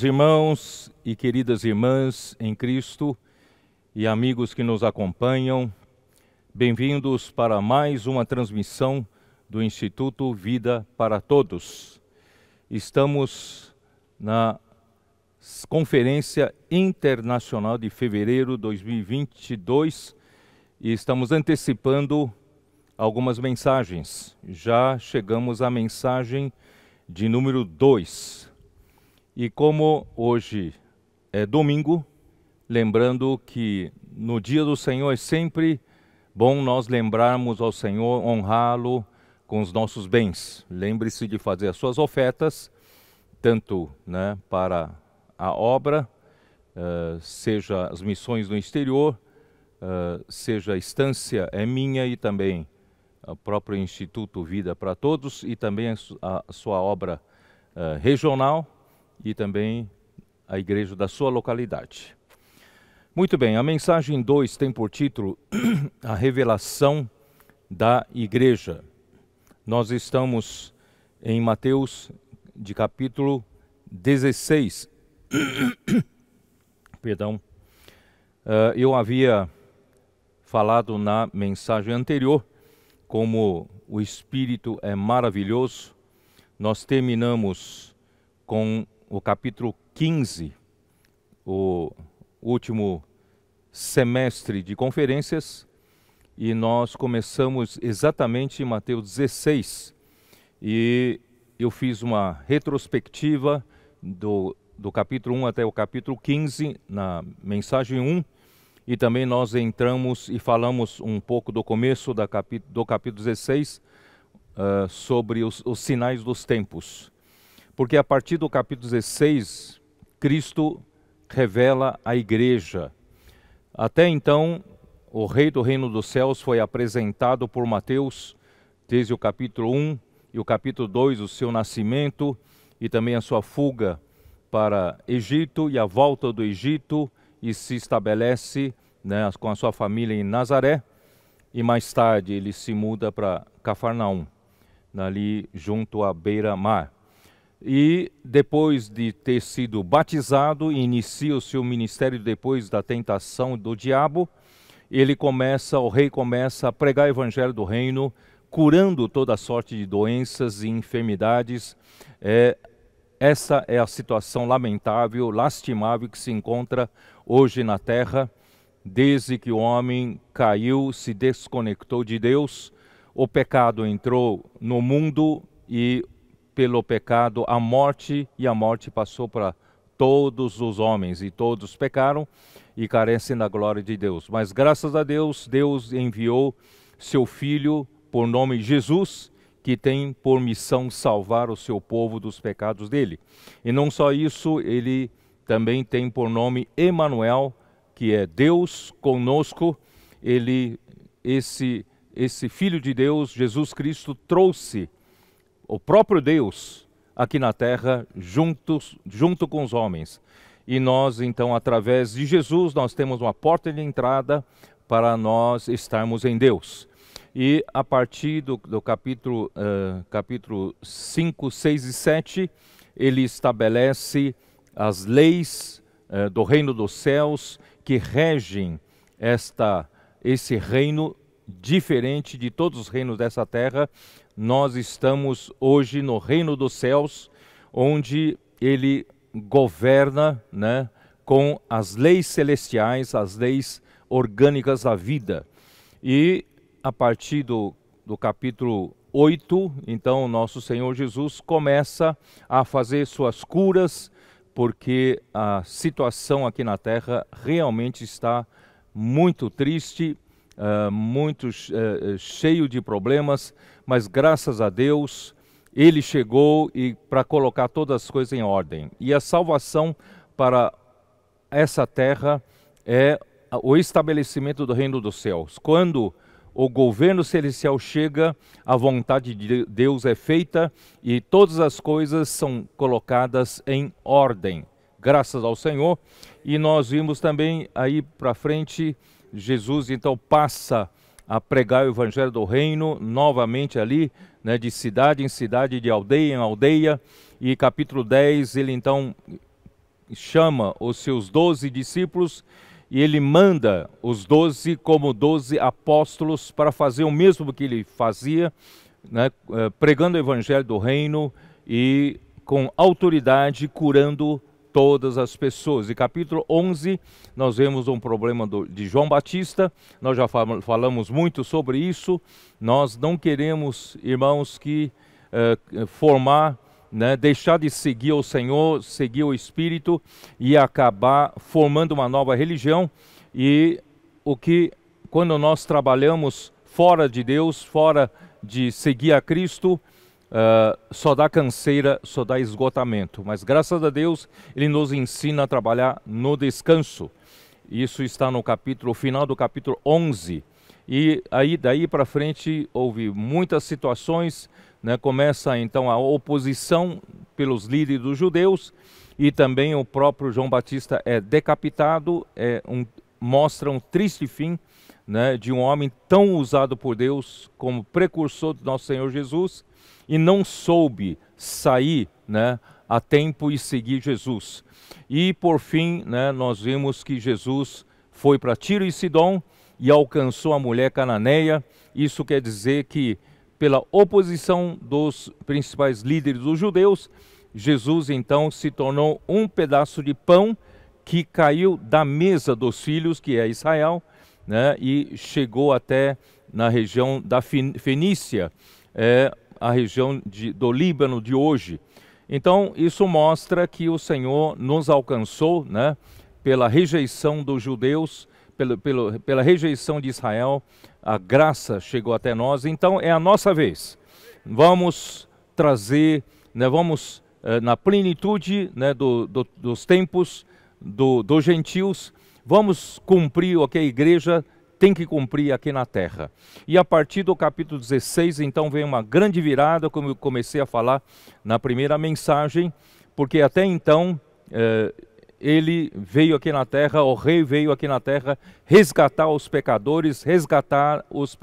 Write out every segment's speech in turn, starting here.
Queridos irmãos e queridas irmãs em Cristo e amigos que nos acompanham, bem-vindos para mais uma transmissão do Instituto Vida para Todos. Estamos na Conferência Internacional de Fevereiro 2022 e estamos antecipando algumas mensagens. Já chegamos à mensagem de número 2 e como hoje é domingo, lembrando que no dia do Senhor é sempre bom nós lembrarmos ao Senhor, honrá-lo com os nossos bens. Lembre-se de fazer as suas ofertas, tanto né, para a obra, uh, seja as missões no exterior, uh, seja a Estância é Minha e também o próprio Instituto Vida para Todos e também a, sua obra uh, regional e também a igreja da sua localidade. Muito bem, a mensagem 2 tem por título A Revelação da Igreja. Nós estamos em Mateus, de capítulo 16. Perdão. Uh, eu havia falado na mensagem anterior como o Espírito é maravilhoso. Nós terminamos com o capítulo 15, o último semestre de conferências, e nós começamos exatamente em Mateus 16. E eu fiz uma retrospectiva do, do capítulo 1 até o capítulo 15, na mensagem 1, e também nós entramos e falamos um pouco do começo da capi, do capítulo 16 uh, ah, sobre os, os sinais dos tempos. Porque a partir do capítulo 16, Cristo revela a igreja. Até então, o rei do reino dos céus foi apresentado por Mateus desde o capítulo 1 e o capítulo 2, o seu nascimento e também a sua fuga para Egito e a volta do Egito e se estabelece né, com a sua família em Nazaré e mais tarde ele se muda para Cafarnaum, né, ali junto à beira-mar e depois de ter sido batizado, inicia o seu ministério depois da tentação do diabo, ele começa, o rei começa a pregar o evangelho do reino, curando toda sorte de doenças e enfermidades. É, essa é a situação lamentável, lastimável que se encontra hoje na terra, desde que o homem caiu, se desconectou de Deus, o pecado entrou no mundo e pelo pecado a morte, e a morte passou para todos os homens, e todos pecaram e carecem da glória de Deus. Mas graças a Deus, Deus enviou seu Filho, por nome Jesus, que tem por missão salvar o seu povo dos pecados dele. E não só isso, ele também tem por nome Emanuel, que é Deus conosco. Ele esse esse filho de Deus, Jesus Cristo trouxe o próprio Deus aqui na terra juntos, junto com os homens. E nós, então, através de Jesus, nós temos uma porta de entrada para nós estarmos em Deus. E a partir do, do capítulo, uh, capítulo 5, 6 e 7, ele estabelece as leis uh, do reino dos céus que regem esta, esse reino diferente de todos os reinos dessa terra nós estamos hoje no reino dos céus, onde ele governa né, com as leis celestiais, as leis orgânicas da vida. E a partir do, do capítulo 8, então, nosso Senhor Jesus começa a fazer suas curas, porque a situação aqui na terra realmente está muito triste, uh, muito uh, cheio de problemas, mas graças a Deus ele chegou e para colocar todas as coisas em ordem. E a salvação para essa terra é o estabelecimento do reino dos céus. Quando o governo celestial chega, a vontade de Deus é feita e todas as coisas são colocadas em ordem, graças ao Senhor. E nós vimos também aí para frente, Jesus então passa a pregar o evangelho do reino novamente ali, né, de cidade em cidade, de aldeia em aldeia. E capítulo 10, ele então chama os seus doze discípulos e ele manda os doze como doze apóstolos para fazer o mesmo que ele fazia, né, eh, pregando o evangelho do reino e com autoridade curando todas as pessoas. E capítulo 11, nós vemos um problema do, de João Batista, nós já fal falamos muito sobre isso. Nós não queremos, irmãos, que eh, formar, né, deixar de seguir o Senhor, seguir o Espírito e acabar formando uma nova religião. E o que, quando nós trabalhamos fora de Deus, fora de seguir a Cristo, Uh, só dá canseira, só dá esgotamento. Mas graças a Deus, ele nos ensina a trabalhar no descanso. Isso está no capítulo, final do capítulo 11. E aí daí para frente houve muitas situações, né? começa então a oposição pelos líderes dos judeus e também o próprio João Batista é decapitado, é um, mostra um triste fim né, de um homem tão usado por Deus como precursor do nosso Senhor Jesus e não soube sair né, a tempo e seguir Jesus. E por fim, né, nós vimos que Jesus foi para Tiro e Sidom e alcançou a mulher cananeia. Isso quer dizer que, pela oposição dos principais líderes dos judeus, Jesus então se tornou um pedaço de pão que caiu da mesa dos filhos, que é Israel, né, e chegou até na região da Fenícia, é, a região de, do Líbano de hoje. Então, isso mostra que o Senhor nos alcançou né, pela rejeição dos judeus, pelo, pelo, pela rejeição de Israel, a graça chegou até nós. Então, é a nossa vez. Vamos trazer, né, vamos eh, na plenitude né, do, do, dos tempos do, dos gentios, vamos cumprir o que a igreja tem que cumprir aqui na terra. E a partir do capítulo 16, então, vem uma grande virada, como eu comecei a falar na primeira mensagem, porque até então eh, ele veio aqui na terra, o rei veio aqui na terra resgatar os pecadores, resgatar os,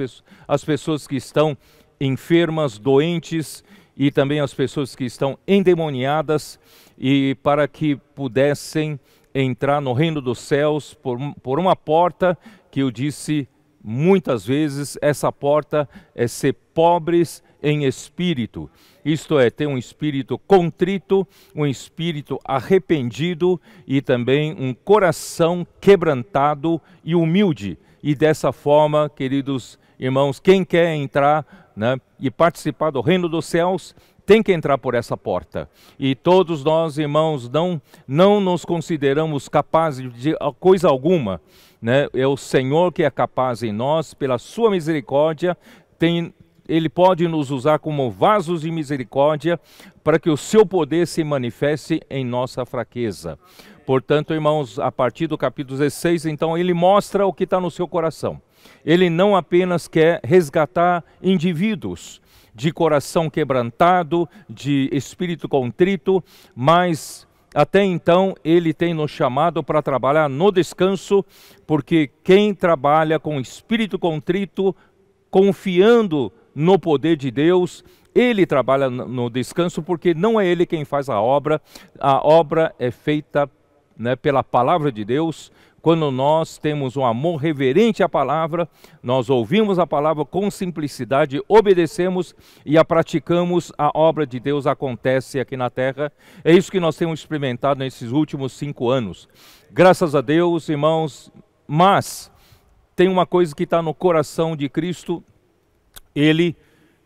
as pessoas que estão enfermas, doentes e também as pessoas que estão endemoniadas e para que pudessem entrar no reino dos céus por, por uma porta, que eu disse muitas vezes, essa porta é ser pobres em espírito, isto é, ter um espírito contrito, um espírito arrependido e também um coração quebrantado e humilde. E dessa forma, queridos irmãos, quem quer entrar né, e participar do reino dos céus, tem que entrar por essa porta. E todos nós, irmãos, não, não nos consideramos capazes de coisa alguma, né? É o Senhor que é capaz em nós, pela sua misericórdia, tem ele pode nos usar como vasos de misericórdia para que o seu poder se manifeste em nossa fraqueza. Portanto, irmãos, a partir do capítulo 16, então, ele mostra o que está no seu coração. Ele não apenas quer resgatar indivíduos de coração quebrantado, de espírito contrito, mas até então, ele tem nos chamado para trabalhar no descanso, porque quem trabalha com espírito contrito, confiando no poder de Deus, ele trabalha no descanso, porque não é ele quem faz a obra, a obra é feita né, pela palavra de Deus quando nós temos um amor reverente à palavra, nós ouvimos a palavra com simplicidade, obedecemos e a praticamos, a obra de Deus acontece aqui na terra. É isso que nós temos experimentado nesses últimos cinco anos. Graças a Deus, irmãos, mas tem uma coisa que está no coração de Cristo, ele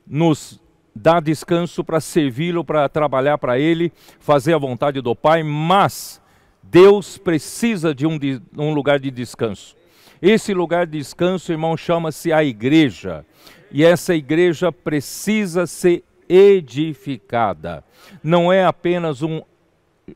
nos dá descanso para servi-lo, para trabalhar para ele, fazer a vontade do Pai, mas Deus precisa de um, de um lugar de descanso. Esse lugar de descanso, irmão, chama-se a igreja. E essa igreja precisa ser edificada. Não é apenas um,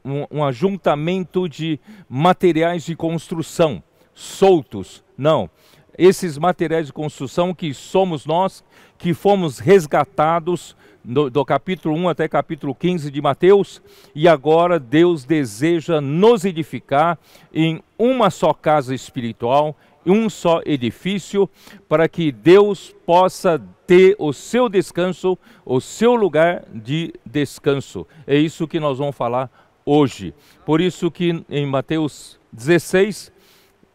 um, um ajuntamento de materiais de construção soltos. Não. Esses materiais de construção que somos nós, que fomos resgatados do, do, capítulo 1 até capítulo 15 de Mateus, e agora Deus deseja nos edificar em uma só casa espiritual, um só edifício, para que Deus possa ter o seu descanso, o seu lugar de descanso. É isso que nós vamos falar hoje. Por isso que em Mateus 16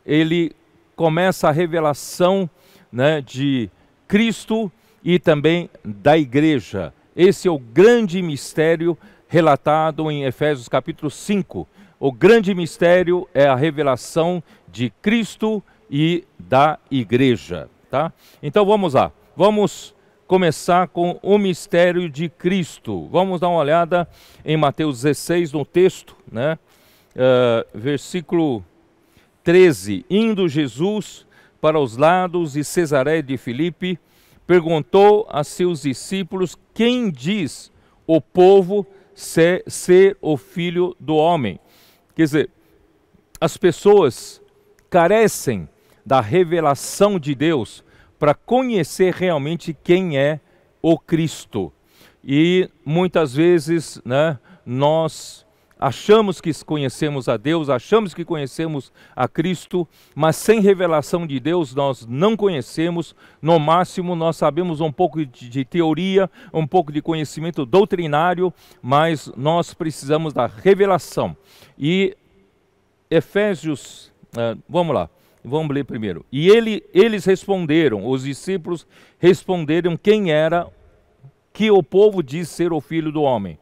ele começa a revelação né, de Cristo e também da igreja. Esse é o grande mistério relatado em Efésios capítulo 5. O grande mistério é a revelação de Cristo e da igreja, tá? Então vamos lá. Vamos começar com o mistério de Cristo. Vamos dar uma olhada em Mateus 16 no texto, né? Uh, versículo 13. Indo Jesus para os lados de Cesaré de Filipe, perguntou a seus discípulos quem diz o povo ser, ser o filho do homem? Quer dizer, as pessoas carecem da revelação de Deus para conhecer realmente quem é o Cristo. E muitas vezes né, nós achamos que conhecemos a Deus, achamos que conhecemos a Cristo, mas sem revelação de Deus nós não conhecemos. No máximo, nós sabemos um pouco de teoria, um pouco de conhecimento doutrinário, mas nós precisamos da revelação. E Efésios, ah, vamos lá. Vamos ler primeiro. E ele, eles responderam, os discípulos responderam quem era que o povo diz ser o filho do homem.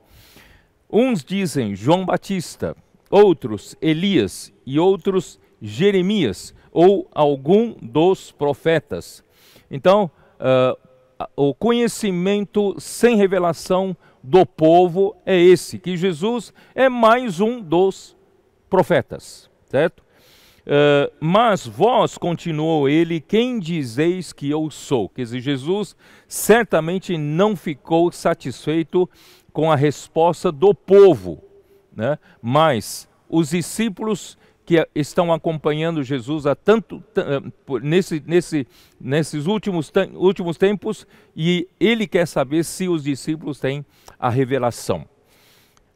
Uns dizem João Batista, outros Elias e outros Jeremias ou algum dos profetas. Então, uh, o conhecimento sem revelação do povo é esse, que Jesus é mais um dos profetas, certo? Uh, mas vós, continuou ele, quem dizeis que eu sou? Quer dizer, Jesus certamente não ficou satisfeito com a resposta do povo, né? mas os discípulos que estão acompanhando Jesus há tanto eh, nesse, nesse, nesses últimos, últimos tempos e ele quer saber se os discípulos têm a revelação.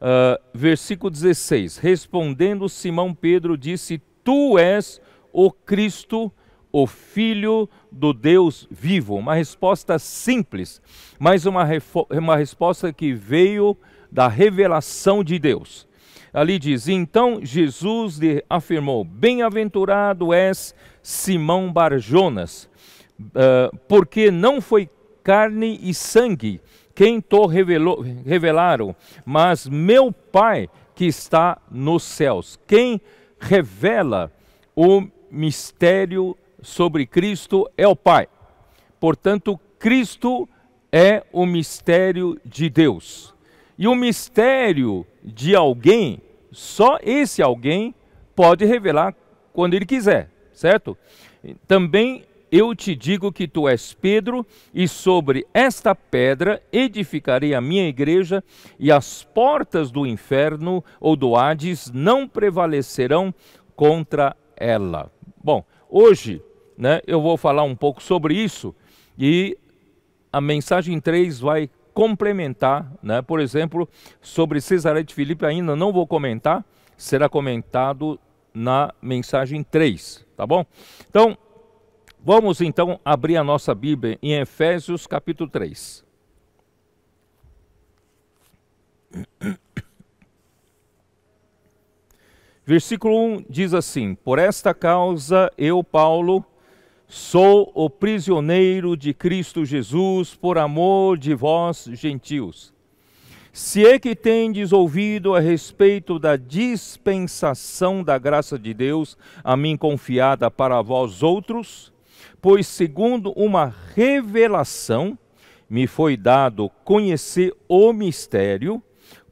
Uh, versículo 16: Respondendo Simão Pedro, disse: Tu és o Cristo, o Filho do Deus vivo. Uma resposta simples, mas uma, uma resposta que veio da revelação de Deus. Ali diz: Então Jesus lhe afirmou: Bem-aventurado és Simão Barjonas, eh, porque não foi carne e sangue quem te revelou, revelaram, mas meu Pai que está nos céus. Quem revela o mistério sobre Cristo é o Pai. Portanto, Cristo é o mistério de Deus. E o mistério de alguém, só esse alguém pode revelar quando ele quiser, certo? Também eu te digo que tu és Pedro, e sobre esta pedra edificarei a minha igreja, e as portas do inferno ou do Hades não prevalecerão contra ela. Bom, hoje né? Eu vou falar um pouco sobre isso e a mensagem 3 vai complementar, né? Por exemplo, sobre Cesareia de Filipe ainda não vou comentar, será comentado na mensagem 3, tá bom? Então, vamos então abrir a nossa Bíblia em Efésios capítulo 3. Versículo 1 diz assim: Por esta causa eu, Paulo, Sou o prisioneiro de Cristo Jesus por amor de vós, gentios. Se é que tendes ouvido a respeito da dispensação da graça de Deus a mim confiada para vós outros, pois segundo uma revelação me foi dado conhecer o mistério,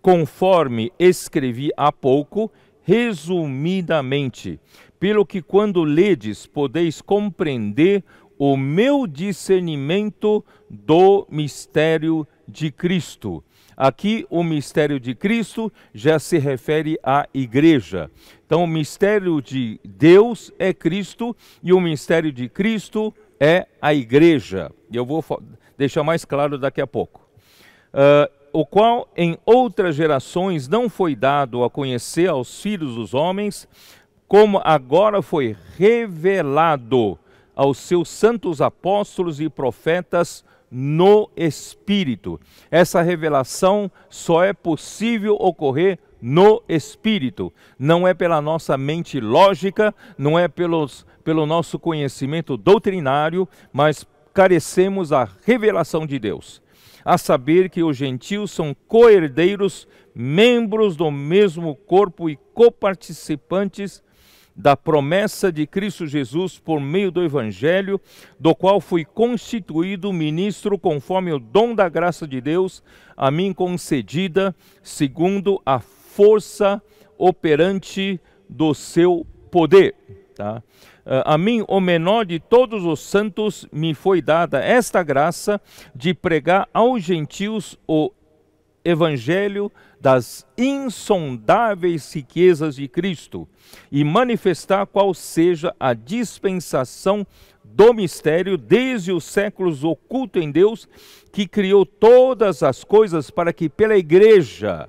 conforme escrevi há pouco, resumidamente, pelo que quando ledes podeis compreender o meu discernimento do mistério de Cristo. Aqui o mistério de Cristo já se refere à igreja. Então o mistério de Deus é Cristo e o mistério de Cristo é a igreja. Eu vou deixar mais claro daqui a pouco. Uh, o qual em outras gerações não foi dado a conhecer aos filhos dos homens, como agora foi revelado aos seus santos apóstolos e profetas no Espírito. Essa revelação só é possível ocorrer no Espírito, não é pela nossa mente lógica, não é pelos, pelo nosso conhecimento doutrinário, mas carecemos a revelação de Deus. A saber que os gentios são coerdeiros, membros do mesmo corpo e coparticipantes da promessa de Cristo Jesus por meio do Evangelho, do qual fui constituído ministro conforme o dom da graça de Deus, a mim concedida, segundo a força operante do seu poder. Tá? A mim, o menor de todos os santos, me foi dada esta graça de pregar aos gentios o evangelho das insondáveis riquezas de Cristo e manifestar qual seja a dispensação do mistério desde os séculos oculto em Deus, que criou todas as coisas para que pela igreja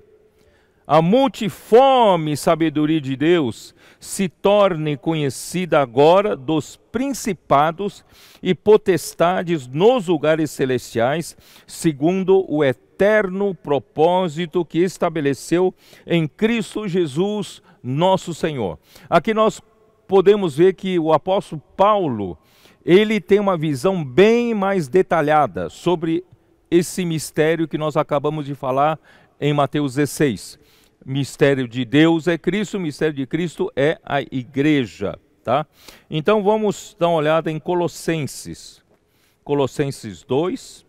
a multiforme sabedoria de Deus se torne conhecida agora dos principados e potestades nos lugares celestiais, segundo o eterno eterno propósito que estabeleceu em Cristo Jesus, nosso Senhor. Aqui nós podemos ver que o apóstolo Paulo, ele tem uma visão bem mais detalhada sobre esse mistério que nós acabamos de falar em Mateus 16. Mistério de Deus é Cristo, mistério de Cristo é a igreja, tá? Então vamos dar uma olhada em Colossenses. Colossenses 2,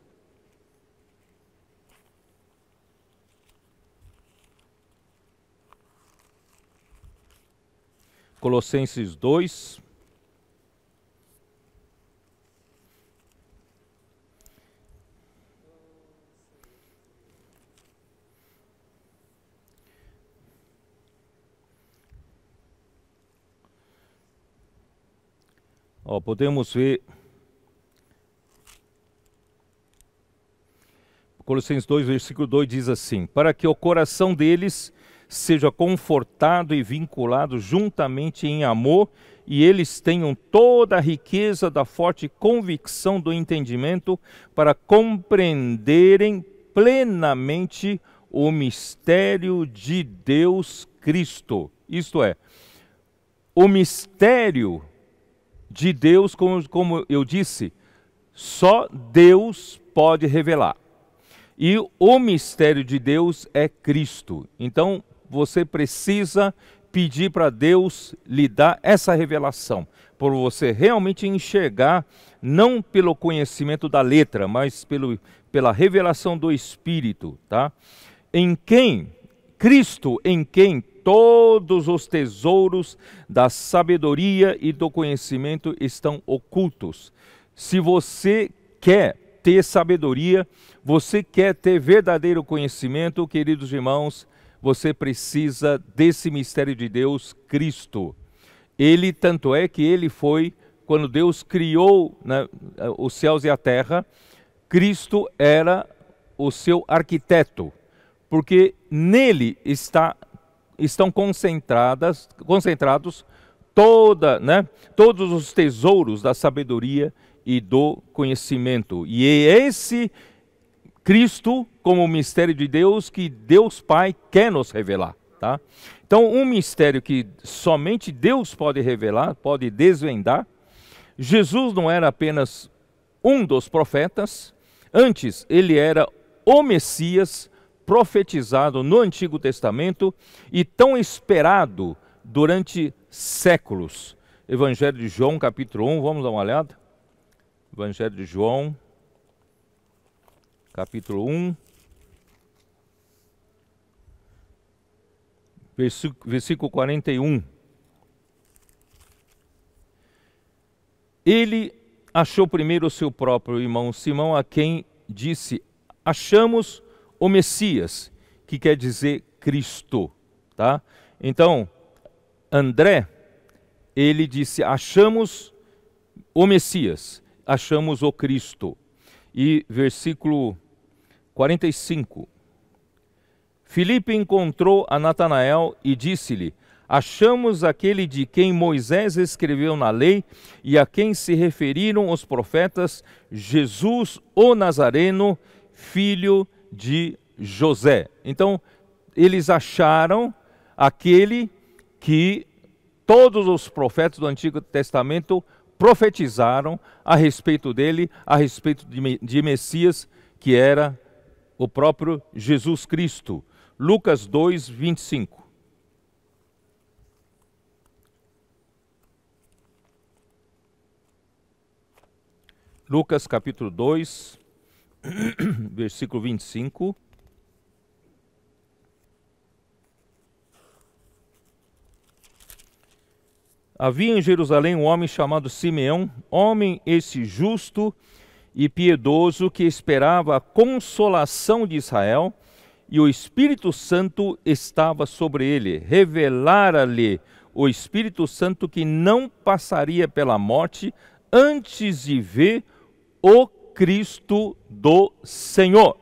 Colossenses 2. Ó, podemos ver Colossenses 2, versículo 2 diz assim: Para que o coração deles seja confortado e vinculado juntamente em amor, e eles tenham toda a riqueza da forte convicção do entendimento para compreenderem plenamente o mistério de Deus Cristo. Isto é, o mistério de Deus, como, como eu disse, só Deus pode revelar. E o mistério de Deus é Cristo. Então, você precisa pedir para Deus lhe dar essa revelação, por você realmente enxergar, não pelo conhecimento da letra, mas pelo, pela revelação do Espírito, tá? Em quem, Cristo, em quem todos os tesouros da sabedoria e do conhecimento estão ocultos. Se você quer ter sabedoria, você quer ter verdadeiro conhecimento, queridos irmãos, você precisa desse mistério de Deus, Cristo. Ele, tanto é que ele foi, quando Deus criou né, os céus e a terra, Cristo era o seu arquiteto, porque nele está, estão concentradas, concentrados toda, né, todos os tesouros da sabedoria e do conhecimento. E é esse Cristo como o mistério de Deus que Deus Pai quer nos revelar. Tá? Então, um mistério que somente Deus pode revelar, pode desvendar. Jesus não era apenas um dos profetas, antes ele era o Messias profetizado no Antigo Testamento e tão esperado durante séculos. Evangelho de João, capítulo 1, vamos dar uma olhada. Evangelho de João, capítulo 1, versículo 41. Ele achou primeiro o seu próprio irmão Simão, a quem disse: Achamos o Messias, que quer dizer Cristo. Tá? Então, André, ele disse: Achamos o Messias, achamos o Cristo. E versículo 45 Filipe encontrou a Natanael e disse-lhe: Achamos aquele de quem Moisés escreveu na lei e a quem se referiram os profetas, Jesus o Nazareno, filho de José. Então, eles acharam aquele que todos os profetas do Antigo Testamento profetizaram a respeito dele, a respeito de Messias, que era o próprio Jesus Cristo. Lucas 2, 25. Lucas capítulo 2, versículo 25. Havia em Jerusalém um homem chamado Simeão, homem esse justo e piedoso que esperava a consolação de Israel, e o Espírito Santo estava sobre ele. Revelara-lhe o Espírito Santo que não passaria pela morte antes de ver o Cristo do Senhor.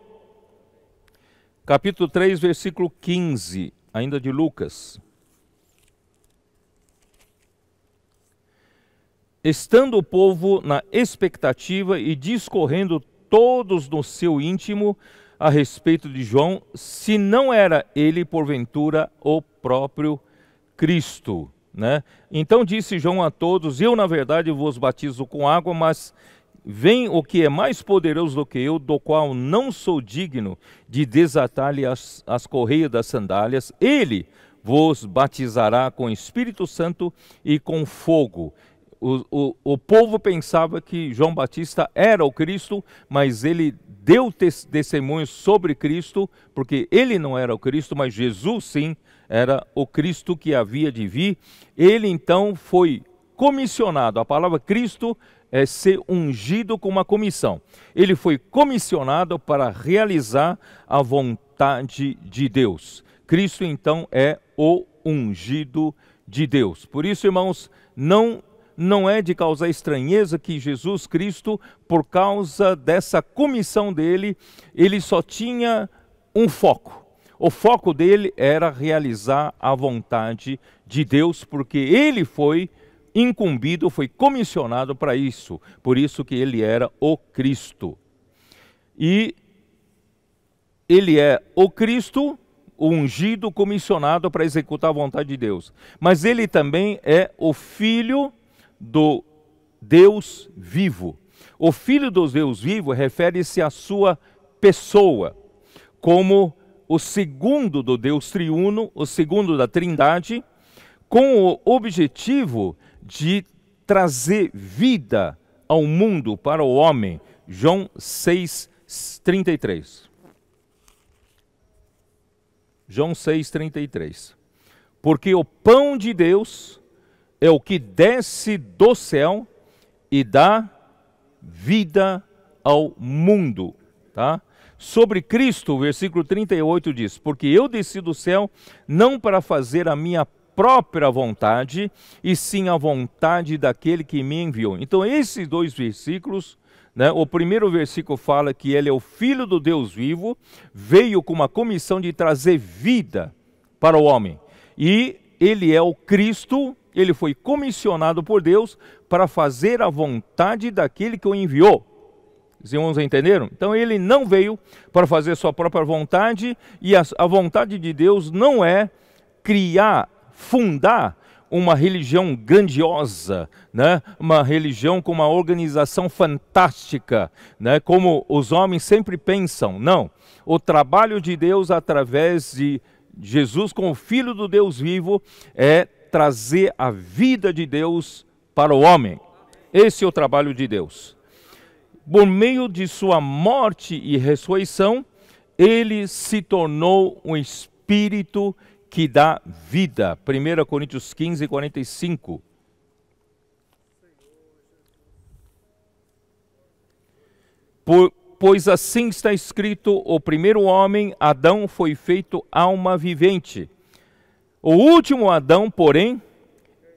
Capítulo 3, versículo 15, ainda de Lucas. estando o povo na expectativa e discorrendo todos no seu íntimo a respeito de João, se não era ele, porventura, o próprio Cristo. Né? Então disse João a todos: Eu, na verdade, vos batizo com água, mas vem o que é mais poderoso do que eu, do qual não sou digno de desatar-lhe as, as correias das sandálias. Ele vos batizará com Espírito Santo e com fogo o, o, o povo pensava que João Batista era o Cristo, mas ele deu testemunho sobre Cristo, porque ele não era o Cristo, mas Jesus sim era o Cristo que havia de vir. Ele então foi comissionado. A palavra Cristo é ser ungido com uma comissão. Ele foi comissionado para realizar a vontade de Deus. Cristo então é o ungido de Deus. Por isso, irmãos, não não é de causar estranheza que Jesus Cristo, por causa dessa comissão dele, ele só tinha um foco. O foco dele era realizar a vontade de Deus, porque ele foi incumbido, foi comissionado para isso. Por isso que ele era o Cristo. E ele é o Cristo, ungido, comissionado para executar a vontade de Deus. Mas ele também é o filho do Deus vivo. O Filho do Deus vivo refere-se à sua pessoa, como o segundo do Deus triuno, o segundo da Trindade, com o objetivo de trazer vida ao mundo para o homem. João 6:33. João 6:33. Porque o pão de Deus é o que desce do céu e dá vida ao mundo, tá? Sobre Cristo, o versículo 38 diz: Porque eu desci do céu não para fazer a minha própria vontade, e sim a vontade daquele que me enviou. Então, esses dois versículos, né, o primeiro versículo fala que ele é o filho do Deus vivo, veio com uma comissão de trazer vida para o homem, e ele é o Cristo ele foi comissionado por Deus para fazer a vontade daquele que o enviou. Os irmãos entenderam? Então ele não veio para fazer sua própria vontade, e a, a vontade de Deus não é criar, fundar uma religião grandiosa, né? uma religião com uma organização fantástica, né? como os homens sempre pensam. Não. O trabalho de Deus através de Jesus como Filho do Deus vivo é trazer a vida de Deus para o homem. Esse é o trabalho de Deus. Por meio de sua morte e ressurreição, ele se tornou um espírito que dá vida. 1 Coríntios 15, 45. Por, pois assim está escrito: o primeiro homem, Adão, foi feito alma vivente o último Adão, porém,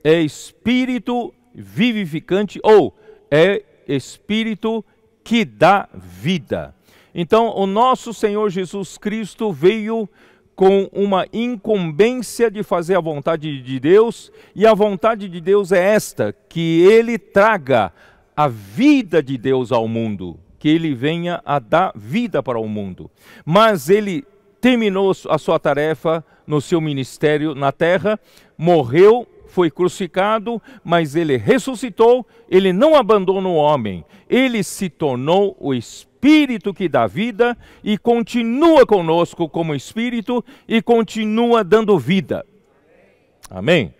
é espírito vivificante ou é espírito que dá vida. Então, o nosso Senhor Jesus Cristo veio com uma incumbência de fazer a vontade de Deus, e a vontade de Deus é esta: que ele traga a vida de Deus ao mundo, que ele venha a dar vida para o mundo. Mas ele terminou a sua tarefa no seu ministério na terra, morreu, foi crucificado, mas ele ressuscitou, ele não abandonou o homem, ele se tornou o Espírito que dá vida e continua conosco como Espírito e continua dando vida. Amém?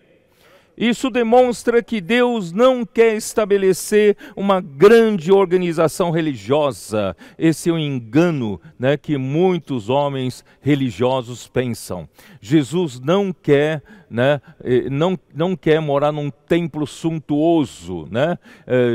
Isso demonstra que Deus não quer estabelecer uma grande organização religiosa. Esse é o um engano né, que muitos homens religiosos pensam. Jesus não quer né? não, não quer morar num templo suntuoso, né? É,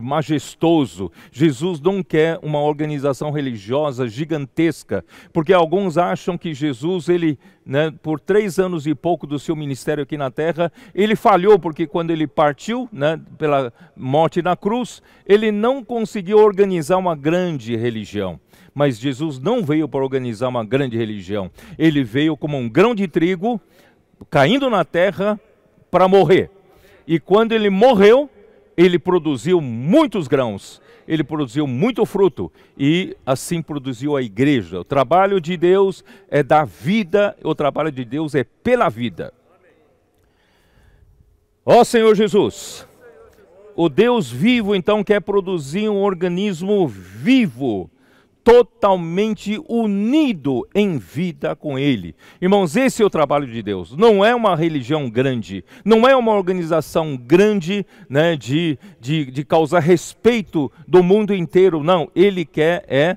majestoso. Jesus não quer uma organização religiosa gigantesca, porque alguns acham que Jesus, ele, né, por três anos e pouco do seu ministério aqui na terra, ele falhou, porque quando ele partiu né, pela morte na cruz, ele não conseguiu organizar uma grande religião mas Jesus não veio para organizar uma grande religião. Ele veio como um grão de trigo caindo na terra para morrer. E quando ele morreu, ele produziu muitos grãos, ele produziu muito fruto e assim produziu a igreja. O trabalho de Deus é da vida, o trabalho de Deus é pela vida. Ó oh, Senhor Jesus, o Deus vivo então quer produzir um organismo vivo totalmente unido em vida com Ele. Irmãos, esse é o trabalho de Deus. Não é uma religião grande, não é uma organização grande né, de, de, de causar respeito do mundo inteiro. Não, Ele quer é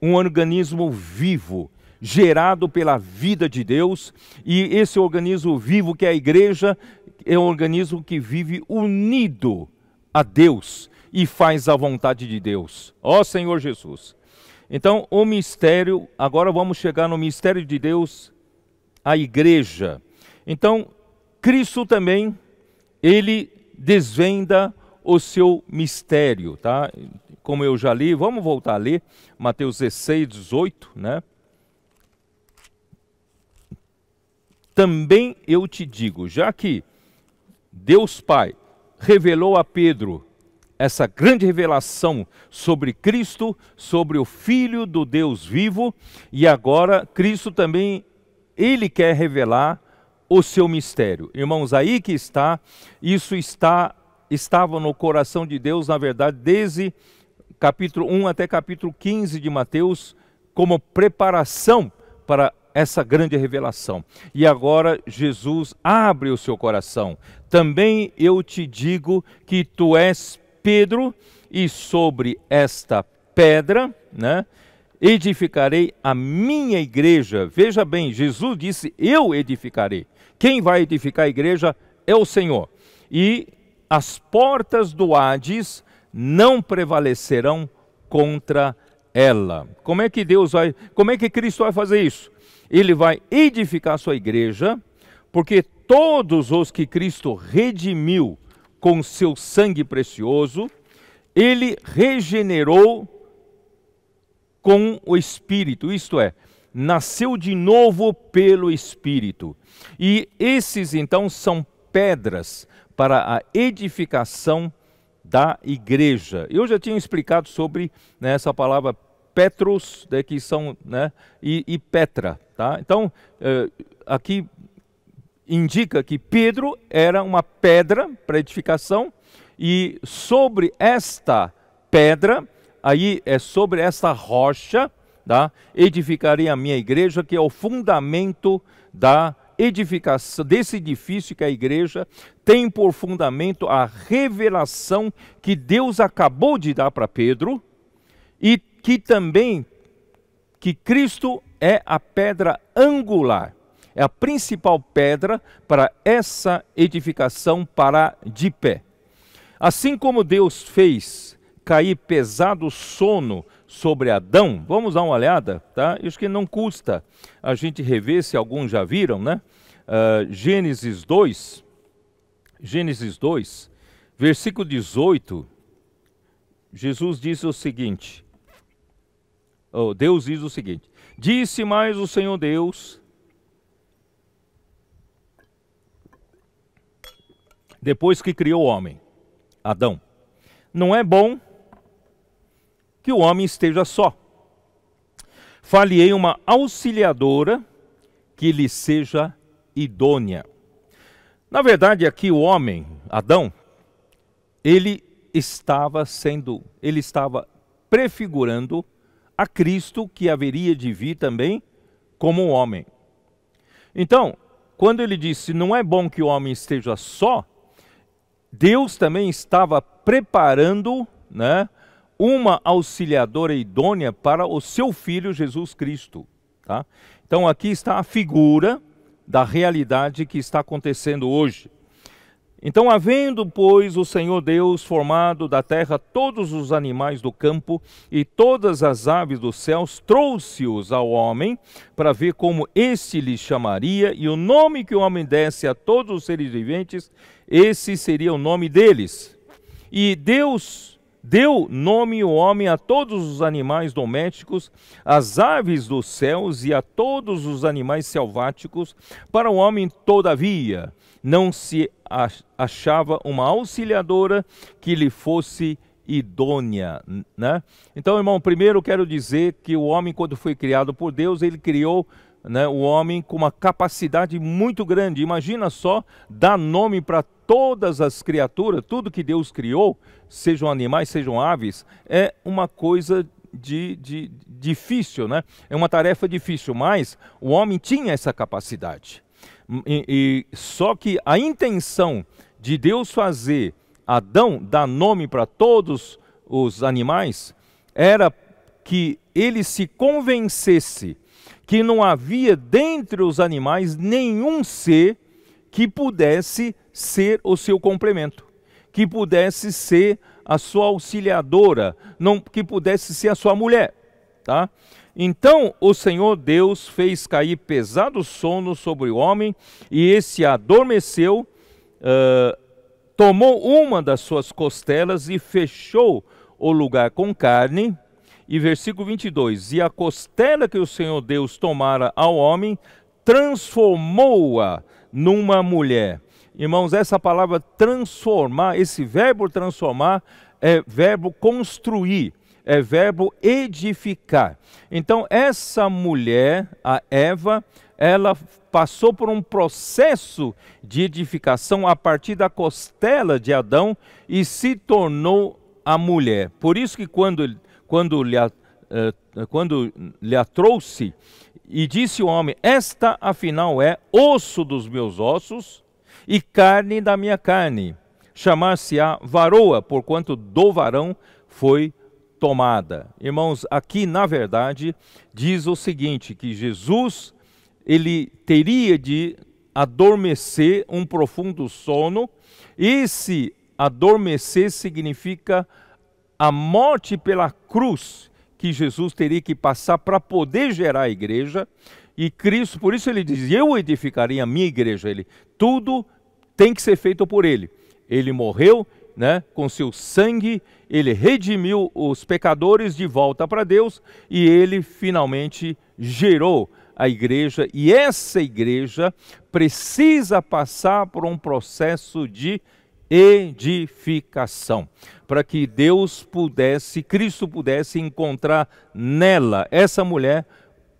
um organismo vivo, gerado pela vida de Deus. E esse organismo vivo que é a igreja é um organismo que vive unido a Deus. E faz a vontade de Deus. Ó Senhor Jesus então, o mistério, agora vamos chegar no mistério de Deus, a igreja. Então, Cristo também, ele desvenda o seu mistério, tá? Como eu já li, vamos voltar a ler Mateus 16, 18, né? Também eu te digo, já que Deus Pai revelou a Pedro essa grande revelação sobre Cristo, sobre o Filho do Deus vivo, e agora Cristo também, ele quer revelar o seu mistério. Irmãos, aí que está, isso está estava no coração de Deus, na verdade, desde capítulo 1 até capítulo 15 de Mateus, como preparação para essa grande revelação. E agora Jesus abre o seu coração. Também eu te digo que tu és Pedro, e sobre esta pedra, né? Edificarei a minha igreja. Veja bem, Jesus disse: Eu edificarei. Quem vai edificar a igreja é o Senhor. E as portas do Hades não prevalecerão contra ela. Como é que Deus vai, como é que Cristo vai fazer isso? Ele vai edificar a sua igreja, porque todos os que Cristo redimiu com seu sangue precioso, ele regenerou com o Espírito, isto é, nasceu de novo pelo Espírito. E esses então são pedras para a edificação da igreja. Eu já tinha explicado sobre né, essa palavra Petros, né, que são, né, e, e Petra. Tá? Então, eh, aqui indica que Pedro era uma pedra para edificação e sobre esta pedra, aí é sobre esta rocha, tá? edificarei a minha igreja, que é o fundamento da edificação desse edifício que é a igreja tem por fundamento a revelação que Deus acabou de dar para Pedro e que também que Cristo é a pedra angular é a principal pedra para essa edificação parar de pé. Assim como Deus fez cair pesado sono sobre Adão, vamos dar uma olhada, tá? Isso que não custa a gente rever, se alguns já viram, né? Uh, Gênesis 2, Gênesis 2, versículo 18, Jesus diz o seguinte, oh, Deus diz o seguinte, disse mais o Senhor Deus, depois que criou o homem, Adão. Não é bom que o homem esteja só. Falei uma auxiliadora que lhe seja idônea. Na verdade, aqui o homem, Adão, ele estava sendo, ele estava prefigurando a Cristo que haveria de vir também como um homem. Então, quando ele disse: "Não é bom que o homem esteja só", Deus também estava preparando né, uma auxiliadora idônea para o seu filho Jesus Cristo. Tá? Então aqui está a figura da realidade que está acontecendo hoje. Então, havendo, pois, o Senhor Deus formado da terra todos os animais do campo e todas as aves dos céus, trouxe-os ao homem para ver como este lhe chamaria, e o nome que o homem desse a todos os seres viventes, esse seria o nome deles. E Deus deu nome o homem a todos os animais domésticos, às aves dos céus e a todos os animais selváticos. Para o homem, todavia, não se achava uma auxiliadora que lhe fosse idônea, né? Então, irmão, primeiro quero dizer que o homem quando foi criado por Deus, ele criou né, o homem com uma capacidade muito grande. Imagina só dar nome para todas as criaturas, tudo que Deus criou, sejam animais, sejam aves, é uma coisa de, de, difícil, né? É uma tarefa difícil, mas o homem tinha essa capacidade. E, e só que a intenção de Deus fazer Adão dar nome para todos os animais era que ele se convencesse que não havia dentre os animais nenhum ser que pudesse ser o seu complemento, que pudesse ser a sua auxiliadora, não que pudesse ser a sua mulher, tá? Então o Senhor Deus fez cair pesado sono sobre o homem, e esse adormeceu, uh, tomou uma das suas costelas e fechou o lugar com carne. E versículo 22: E a costela que o Senhor Deus tomara ao homem, transformou-a numa mulher Irmãos, essa palavra transformar, esse verbo transformar, é verbo construir, é verbo edificar. Então, essa mulher, a Eva, ela passou por um processo de edificação a partir da costela de Adão e se tornou a mulher. Por isso que quando, quando, lhe, eh, quando lhe a trouxe e disse o homem, esta afinal é osso dos meus ossos e carne da minha carne. Chamar-se-á varoa, porquanto do varão foi tomada. Irmãos, aqui na verdade diz o seguinte, que Jesus ele teria de adormecer um profundo sono. Esse adormecer significa a morte pela cruz que Jesus teria que passar para poder gerar a igreja. E Cristo, por isso ele diz: Eu edificarei a minha igreja. Ele, tudo tem que ser feito por ele. Ele morreu, né, com seu sangue, ele redimiu os pecadores de volta para Deus e ele finalmente gerou a igreja. E essa igreja precisa passar por um processo de edificação, para que Deus pudesse, Cristo pudesse encontrar nela, essa mulher,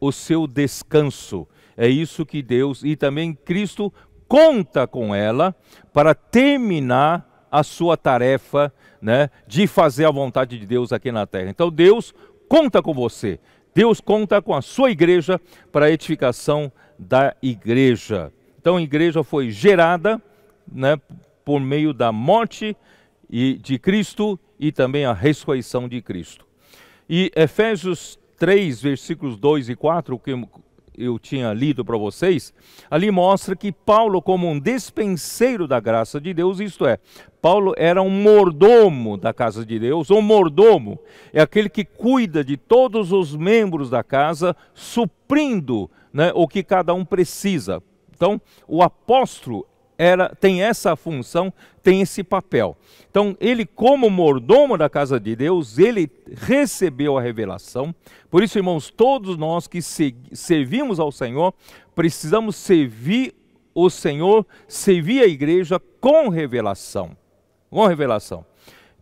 o seu descanso. É isso que Deus e também Cristo conta com ela para terminar a sua tarefa né, de fazer a vontade de Deus aqui na terra. Então Deus conta com você, Deus conta com a sua igreja para a edificação da igreja. Então a igreja foi gerada né, por meio da morte e de Cristo e também a ressurreição de Cristo. E Efésios 3, versículos 2 e 4, que eu tinha lido para vocês, ali mostra que Paulo, como um despenseiro da graça de Deus, isto é, Paulo era um mordomo da casa de Deus, um mordomo é aquele que cuida de todos os membros da casa, suprindo né, o que cada um precisa. Então, o apóstolo era, tem essa função, tem esse papel. Então, ele, como mordomo da casa de Deus, ele recebeu a revelação. Por isso, irmãos, todos nós que servimos ao Senhor, precisamos servir o Senhor, servir a igreja com revelação. Com revelação.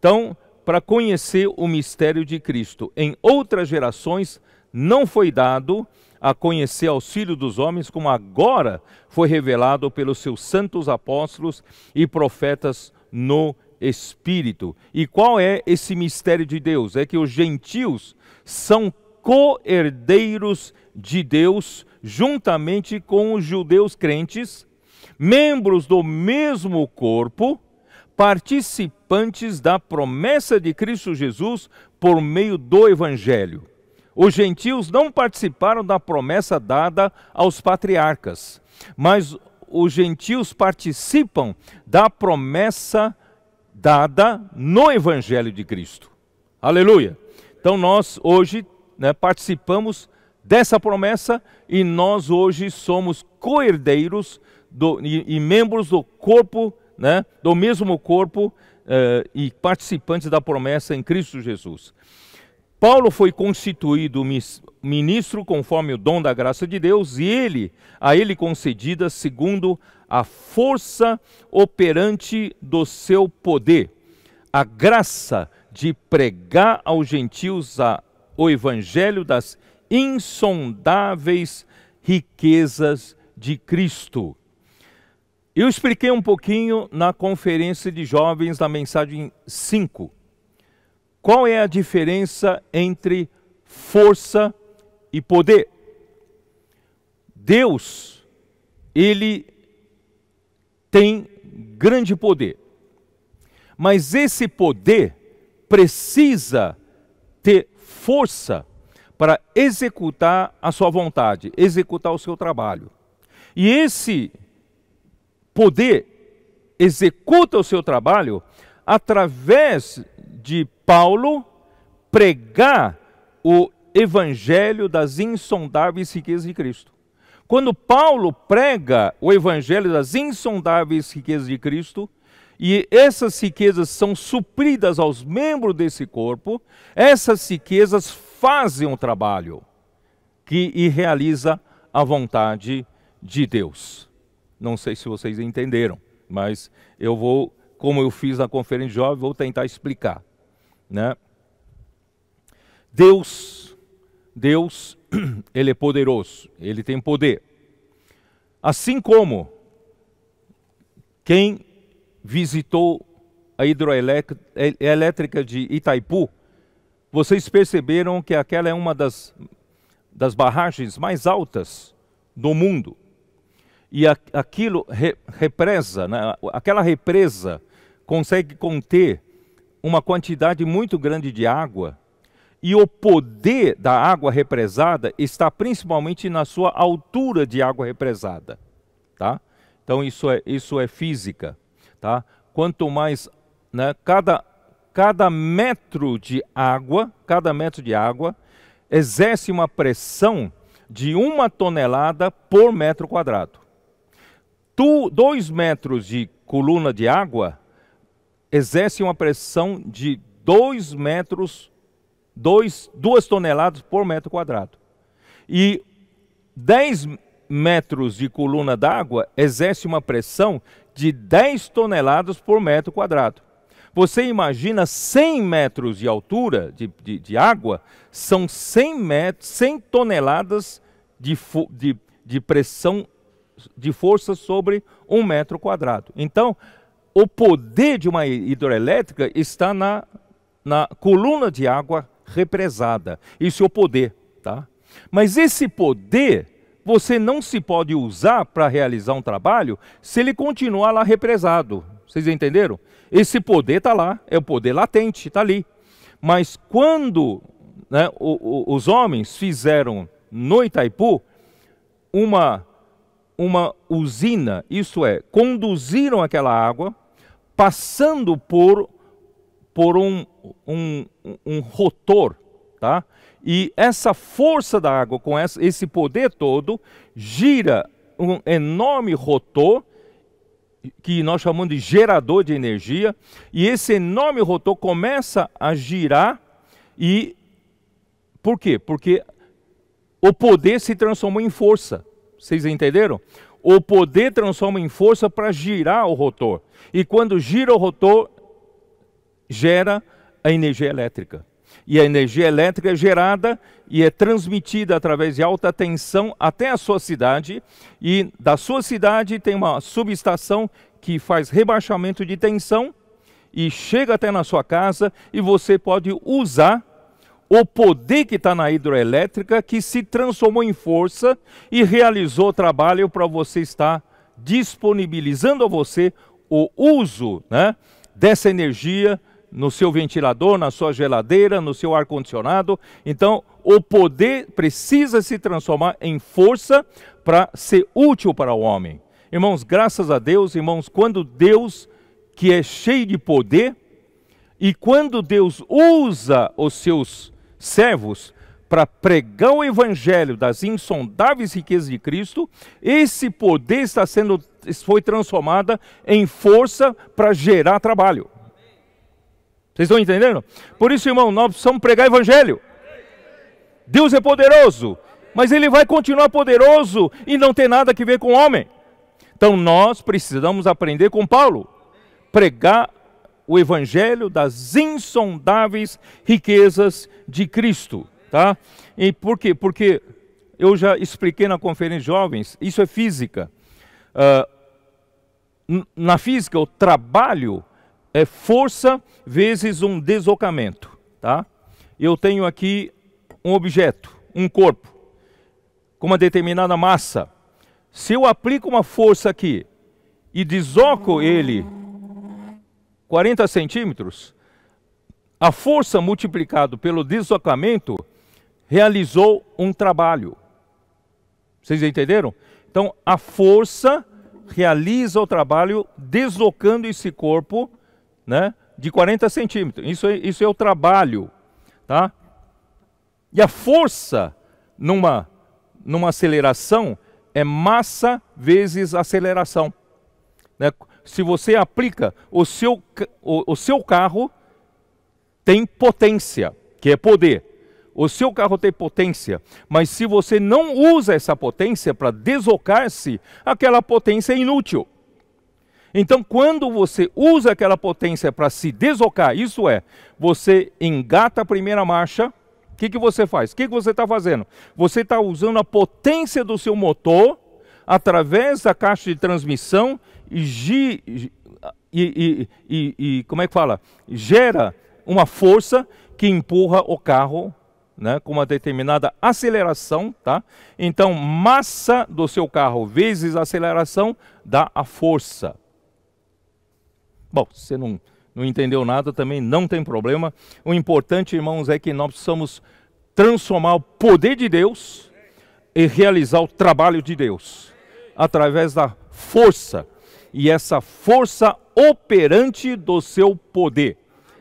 Então, para conhecer o mistério de Cristo, em outras gerações não foi dado a conhecer aos filhos dos homens, como agora foi revelado pelos seus santos apóstolos e profetas no Espírito. E qual é esse mistério de Deus? É que os gentios são co-herdeiros de Deus, juntamente com os judeus crentes, membros do mesmo corpo, participantes da promessa de Cristo Jesus por meio do Evangelho. Os gentios não participaram da promessa dada aos patriarcas, mas os gentios participam da promessa dada no Evangelho de Cristo. Aleluia! Então nós hoje né, participamos dessa promessa e nós hoje somos co-herdeiros e, e, membros do corpo, né, do mesmo corpo eh, e participantes da promessa em Cristo Jesus. Paulo foi constituído ministro conforme o dom da graça de Deus e ele, a ele concedida segundo a força operante do seu poder, a graça de pregar aos gentios a, o evangelho das insondáveis riquezas de Cristo. Eu expliquei um pouquinho na conferência de jovens na mensagem 5 qual é a diferença entre força e poder? Deus, ele tem grande poder. Mas esse poder precisa ter força para executar a sua vontade, executar o seu trabalho. E esse poder executa o seu trabalho através de Paulo, pregar o evangelho das insondáveis riquezas de Cristo. Quando Paulo prega o evangelho das insondáveis riquezas de Cristo, e essas riquezas são supridas aos membros desse corpo, essas riquezas fazem o um trabalho que e realiza a vontade de Deus. Não sei se vocês entenderam, mas eu vou como eu fiz na conferência de jovens, vou tentar explicar. Né? Deus, Deus, ele é poderoso, ele tem poder. Assim como quem visitou a hidroelétrica de Itaipu, vocês perceberam que aquela é uma das, das barragens mais altas do mundo. E aquilo represa, né? aquela represa consegue conter uma quantidade muito grande de água, e o poder da água represada está principalmente na sua altura de água represada, tá? Então isso é isso é física, tá? Quanto mais, né, cada cada metro de água, cada metro de água exerce uma pressão de uma tonelada por metro quadrado. Tu, dois metros de coluna de água exerce uma pressão de 2 metros, 2 toneladas por metro quadrado. E 10 metros de coluna d'água exerce uma pressão de 10 toneladas por metro quadrado. Você imagina 100 metros de altura de, de, de água, são 100, metros, 100 toneladas de, de, de pressão, de força sobre um metro quadrado. Então, o poder de uma hidrelétrica está na, na coluna de água represada. Isso é o poder, tá? Mas esse poder você não se pode usar para realizar um trabalho se ele continuar lá represado. Vocês entenderam? Esse poder está lá, é o poder latente, está ali. Mas quando né, o, o, os homens fizeram no Itaipu uma, uma usina, isso é, conduziram aquela água passando por, por um, um, um rotor, tá? E essa força da água, com essa, esse poder todo, gira um enorme rotor, que nós chamamos de gerador de energia, e esse enorme rotor começa a girar, e por quê? Porque o poder se transformou em força. Vocês entenderam? o poder transforma em força para girar o rotor. E quando gira o rotor, gera a energia elétrica. E a energia elétrica é gerada e é transmitida através de alta tensão até a sua cidade. E da sua cidade tem uma subestação que faz rebaixamento de tensão e chega até na sua casa e você pode usar o poder que está na hidroelétrica que se transformou em força e realizou o trabalho para você estar disponibilizando a você o uso né, dessa energia no seu ventilador, na sua geladeira, no seu ar-condicionado. Então, o poder precisa se transformar em força para ser útil para o homem. Irmãos, graças a Deus, irmãos, quando Deus, que é cheio de poder, e quando Deus usa os seus servos para pregar o evangelho das insondáveis riquezas de Cristo, esse poder está sendo foi transformada em força para gerar trabalho. Vocês estão entendendo? Por isso, irmão, nós precisamos pregar evangelho. Deus é poderoso, mas ele vai continuar poderoso e não tem nada que ver com o homem. Então nós precisamos aprender com Paulo, pregar o evangelho das insondáveis riquezas de Cristo, tá? E por quê? Porque eu já expliquei na conferência de jovens, isso é física. Uh, na física, o trabalho é força vezes um deslocamento, tá? Eu tenho aqui um objeto, um corpo, com uma determinada massa. Se eu aplico uma força aqui e desloco ele 40 centímetros, a força multiplicada pelo deslocamento realizou um trabalho. Vocês entenderam? Então, a força realiza o trabalho deslocando esse corpo né, de 40 centímetros. Isso é, isso é o trabalho. Tá? E a força numa, numa aceleração é massa vezes aceleração. Né? se você aplica o seu, o, o seu carro tem potência, que é poder. O seu carro tem potência, mas se você não usa essa potência para deslocar-se, aquela potência é inútil. Então, quando você usa aquela potência para se deslocar, isso é, você engata a primeira marcha, o que, que você faz? O que, que você está fazendo? Você está usando a potência do seu motor através da caixa de transmissão gi, e, e, e, como é que fala? Gera uma força que empurra o carro né, com uma determinada aceleração, tá? Então, massa do seu carro vezes aceleração dá a força. Bom, você não, não entendeu nada também, não tem problema. O importante, irmãos, é que nós precisamos transformar o poder de Deus e realizar o trabalho de Deus através da força e essa força operante do seu poder.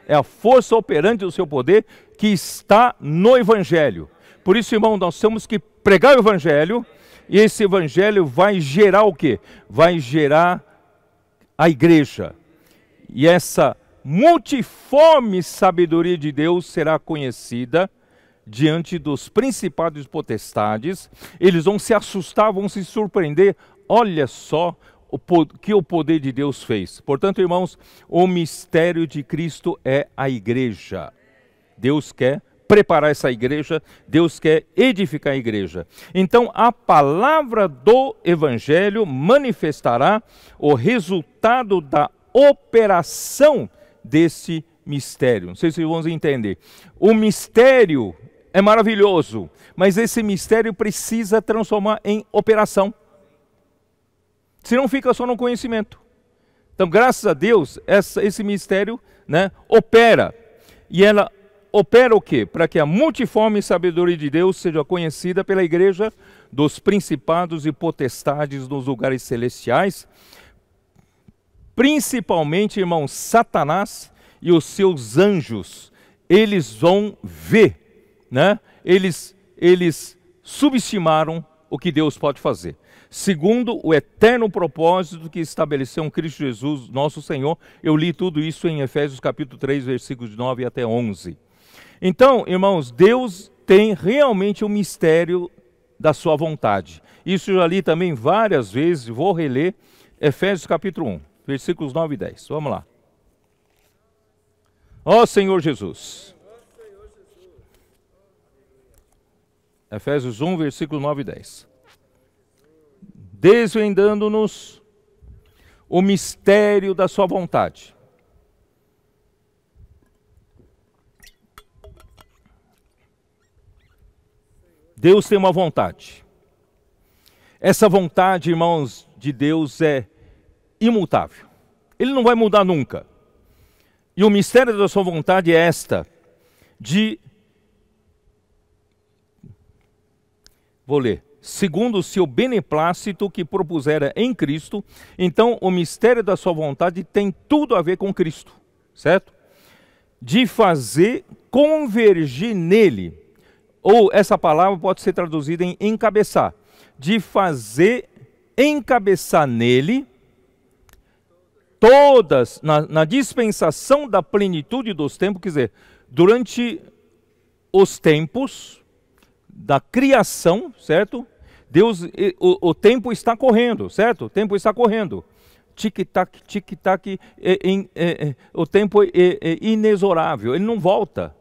É a força operante do seu poder que está no Evangelho. Por isso, irmão, nós temos que pregar o Evangelho e esse Evangelho vai gerar o que? Vai gerar a igreja. E essa multiforme sabedoria de Deus será conhecida diante dos principados e potestades. Eles vão se assustar, vão se surpreender. Olha só o que o poder de Deus fez. Portanto, irmãos, o mistério de Cristo é a igreja. Deus quer preparar essa igreja, Deus quer edificar a igreja. Então, a palavra do evangelho manifestará o resultado da operação desse mistério. Não sei se vamos entender. O mistério é maravilhoso, mas esse mistério precisa transformar em operação se não fica só no conhecimento. Então, graças a Deus, essa, esse mistério né, opera. E ela opera o quê? Para que a multiforme sabedoria de Deus seja conhecida pela igreja dos principados e potestades nos lugares celestiais, principalmente, irmão, Satanás e os seus anjos. Eles vão ver, né? Eles, eles subestimaram o que Deus pode fazer segundo o eterno propósito que estabeleceu em Cristo Jesus, nosso Senhor. Eu li tudo isso em Efésios capítulo 3, versículos 9 até 11. Então, irmãos, Deus tem realmente o um mistério da sua vontade. Isso eu já li também várias vezes, vou reler Efésios capítulo 1, versículos 9 e 10. Vamos lá. Ó Senhor Jesus. Efésios 1, versículo 9 e 10 desvendando-nos o mistério da Sua vontade. Deus tem uma vontade. Essa vontade, irmãos de Deus, é imutável. Ele não vai mudar nunca. E o mistério da sua vontade é esta: de. Vou ler segundo o seu beneplácito que propusera em Cristo, então o mistério da sua vontade tem tudo a ver com Cristo, certo? De fazer convergir nele, ou essa palavra pode ser traduzida em encabeçar, de fazer encabeçar nele todas, na, na dispensação da plenitude dos tempos, quer dizer, durante os tempos, da criação, certo? Deus, o, o tempo está correndo, certo? O tempo está correndo. Tic-tac, tic-tac, é, é, é, o tempo é, é, é inexorável, ele não volta.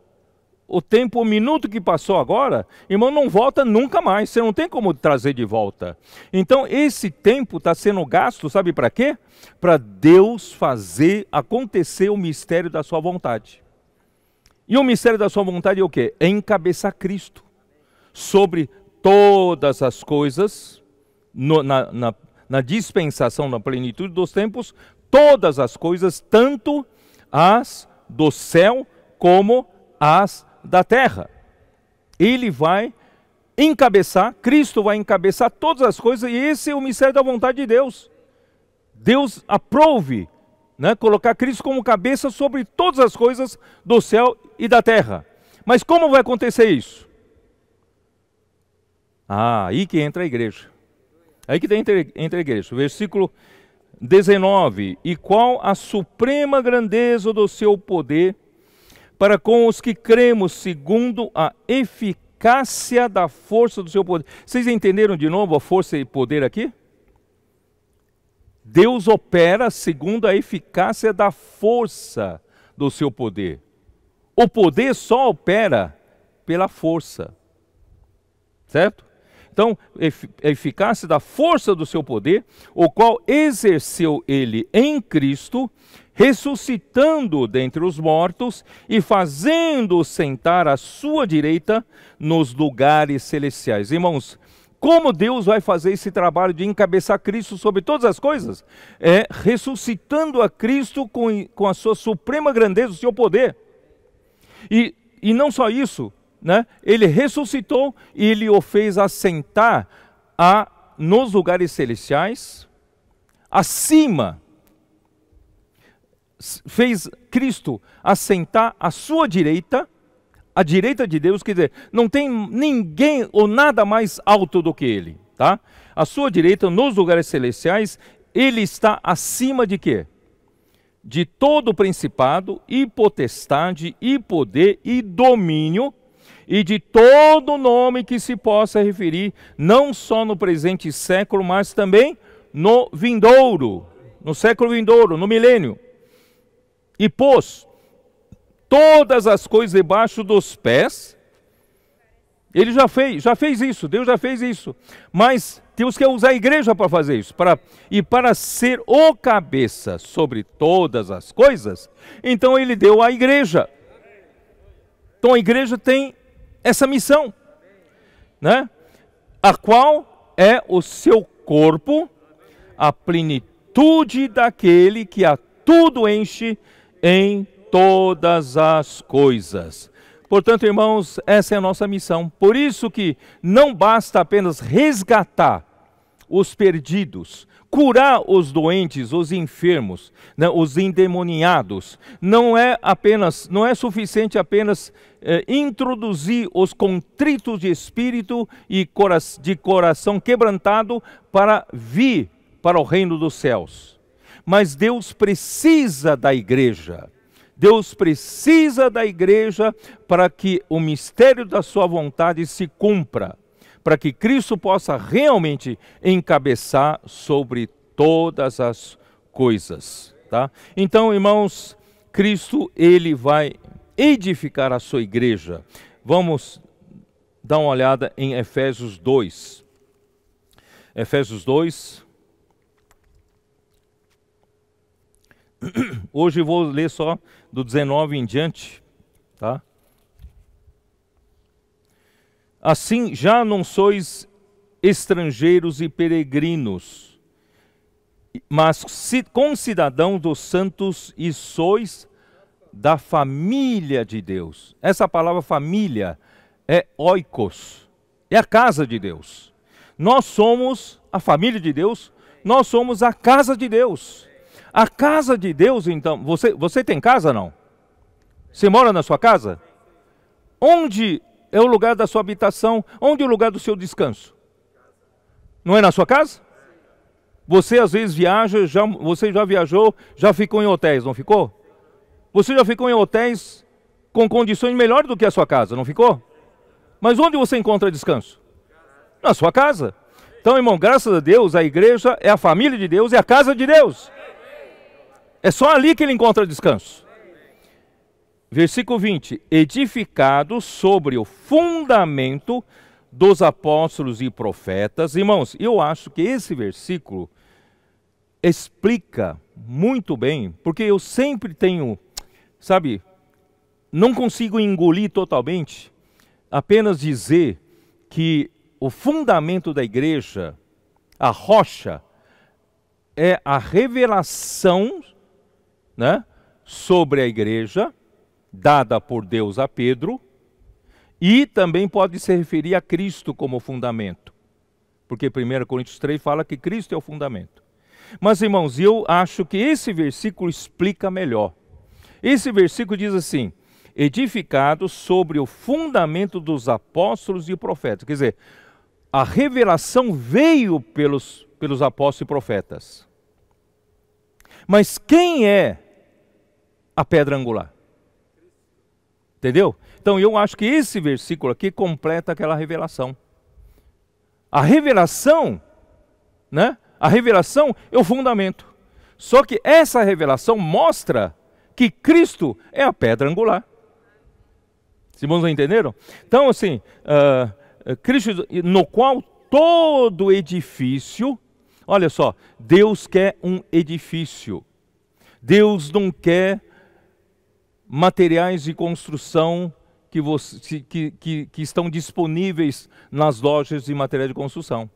O tempo, o minuto que passou agora, irmão, não volta nunca mais. Você não tem como trazer de volta. Então, esse tempo está sendo gasto, sabe para quê? Para Deus fazer acontecer o mistério da sua vontade. E o mistério da sua vontade é o quê? É encabeçar Cristo sobre todas as coisas, no, na, na, na dispensação, na plenitude dos tempos, todas as coisas, tanto as do céu como as da terra. Ele vai encabeçar, Cristo vai encabeçar todas as coisas, e esse é o mistério da vontade de Deus. Deus aprove né, colocar Cristo como cabeça sobre todas as coisas do céu e da terra. Mas como vai acontecer isso? Ah, aí que entra a igreja. Aí que entra, a igreja. Versículo 19: E qual a suprema grandeza do seu poder para com os que cremos, segundo a eficácia da força do seu poder. Vocês entenderam de novo a força e poder aqui? Deus opera segundo a eficácia da força do seu poder. O poder só opera pela força, certo? Então, a eficácia da força do seu poder, o qual exerceu ele em Cristo, ressuscitando dentre os mortos e fazendo-o sentar à sua direita nos lugares celestiais. Irmãos, como Deus vai fazer esse trabalho de encabeçar Cristo sobre todas as coisas? É ressuscitando a Cristo com, com a sua suprema grandeza, o seu poder. E, e não só isso, né? ele ressuscitou e ele o fez assentar a, nos lugares celestiais, acima, fez Cristo assentar à sua direita, à direita de Deus, quer dizer, não tem ninguém ou nada mais alto do que ele, tá? À sua direita, nos lugares celestiais, ele está acima de quê? De todo principado e potestade e poder e domínio e de todo nome que se possa referir, não só no presente século, mas também no vindouro, no século vindouro, no milênio. E pôs todas as coisas debaixo dos pés. Ele já fez, já fez isso, Deus já fez isso. Mas temos que usar a igreja para fazer isso, para e para ser o cabeça sobre todas as coisas. Então ele deu à igreja. Então a igreja tem essa missão, né? A qual é o seu corpo, a plenitude daquele que a tudo enche em todas as coisas. Portanto, irmãos, essa é a nossa missão. Por isso que não basta apenas resgatar os perdidos, curar os doentes, os enfermos, né, os endemoniados. Não é apenas, não é suficiente apenas é, introduzir os contritos de espírito e cora de coração quebrantado para vir para o reino dos céus. Mas Deus precisa da igreja. Deus precisa da igreja para que o mistério da sua vontade se cumpra para que Cristo possa realmente encabeçar sobre todas as coisas, tá? Então, irmãos, Cristo ele vai edificar a sua igreja. Vamos dar uma olhada em Efésios 2. Efésios 2, Hoje vou ler só do 19 em diante, tá? Assim já não sois estrangeiros e peregrinos, mas concidadãos dos santos e sois da família de Deus. Essa palavra família é oikos, é a casa de Deus. Nós somos a família de Deus, nós somos a casa de Deus. A casa de Deus, então, você, você tem casa não? Você mora na sua casa? Onde é o lugar da sua habitação? Onde é o lugar do seu descanso? Não é na sua casa? Você às vezes viaja, já, você já viajou, já ficou em hotéis, não ficou? Você já ficou em hotéis com condições melhores do que a sua casa, não ficou? Mas onde você encontra descanso? Na sua casa. Então, irmão, graças a Deus, a igreja é a família de Deus, é a casa de Deus. É só ali que ele encontra descanso. Versículo 20: Edificado sobre o fundamento dos apóstolos e profetas. Irmãos, eu acho que esse versículo explica muito bem, porque eu sempre tenho, sabe, não consigo engolir totalmente apenas dizer que o fundamento da igreja, a rocha, é a revelação né, sobre a igreja dada por Deus a Pedro, e também pode se referir a Cristo como fundamento, porque 1 Coríntios 3 fala que Cristo é o fundamento. Mas, irmãos, eu acho que esse versículo explica melhor. Esse versículo diz assim: edificado sobre o fundamento dos apóstolos e profetas. Quer dizer, a revelação veio pelos, pelos apóstolos e profetas. Mas quem é a pedra angular? Entendeu? Então eu acho que esse versículo aqui completa aquela revelação. A revelação, né? A revelação é o fundamento. Só que essa revelação mostra que Cristo é a pedra angular. Os irmãos não entenderam? Então, assim, uh, Cristo, no qual todo edifício, olha só, Deus quer um edifício. Deus não quer materiais de construção que, você, que, que, que estão disponíveis nas lojas de materiais de construção.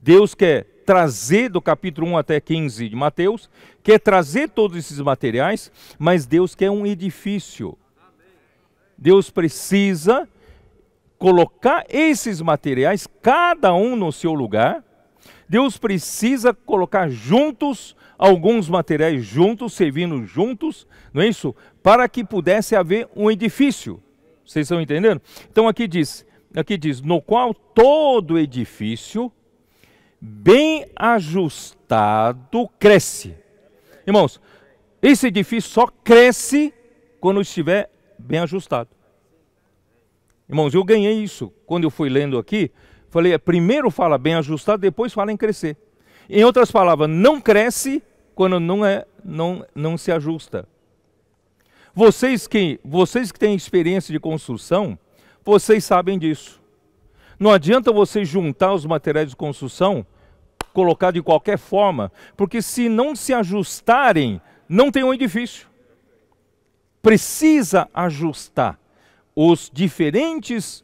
Deus quer trazer do capítulo 1 até 15 de Mateus, quer trazer todos esses materiais, mas Deus quer um edifício. Deus precisa colocar esses materiais, cada um no seu lugar. Deus precisa colocar juntos alguns materiais juntos, servindo juntos, não é isso? Para que pudesse haver um edifício. Vocês estão entendendo? Então aqui diz, aqui diz, no qual todo edifício bem ajustado cresce. Irmãos, esse edifício só cresce quando estiver bem ajustado. Irmãos, eu ganhei isso quando eu fui lendo aqui. Falei, é, primeiro fala bem ajustado, depois fala em crescer. Em outras palavras, não cresce quando não, é, não, não se ajusta. Vocês que, vocês que têm experiência de construção, vocês sabem disso. Não adianta você juntar os materiais de construção, colocar de qualquer forma, porque se não se ajustarem, não tem um edifício. Precisa ajustar os diferentes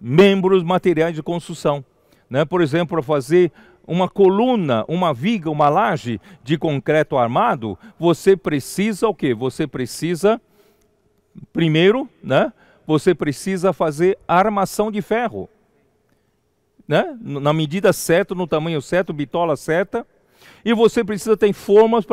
membros materiais de construção. Né? Por exemplo, para fazer uma coluna, uma viga, uma laje de concreto armado, você precisa o quê? Você precisa, primeiro, né? Você precisa fazer armação de ferro, né? Na medida certa, no tamanho certo, bitola certa. E você precisa ter formas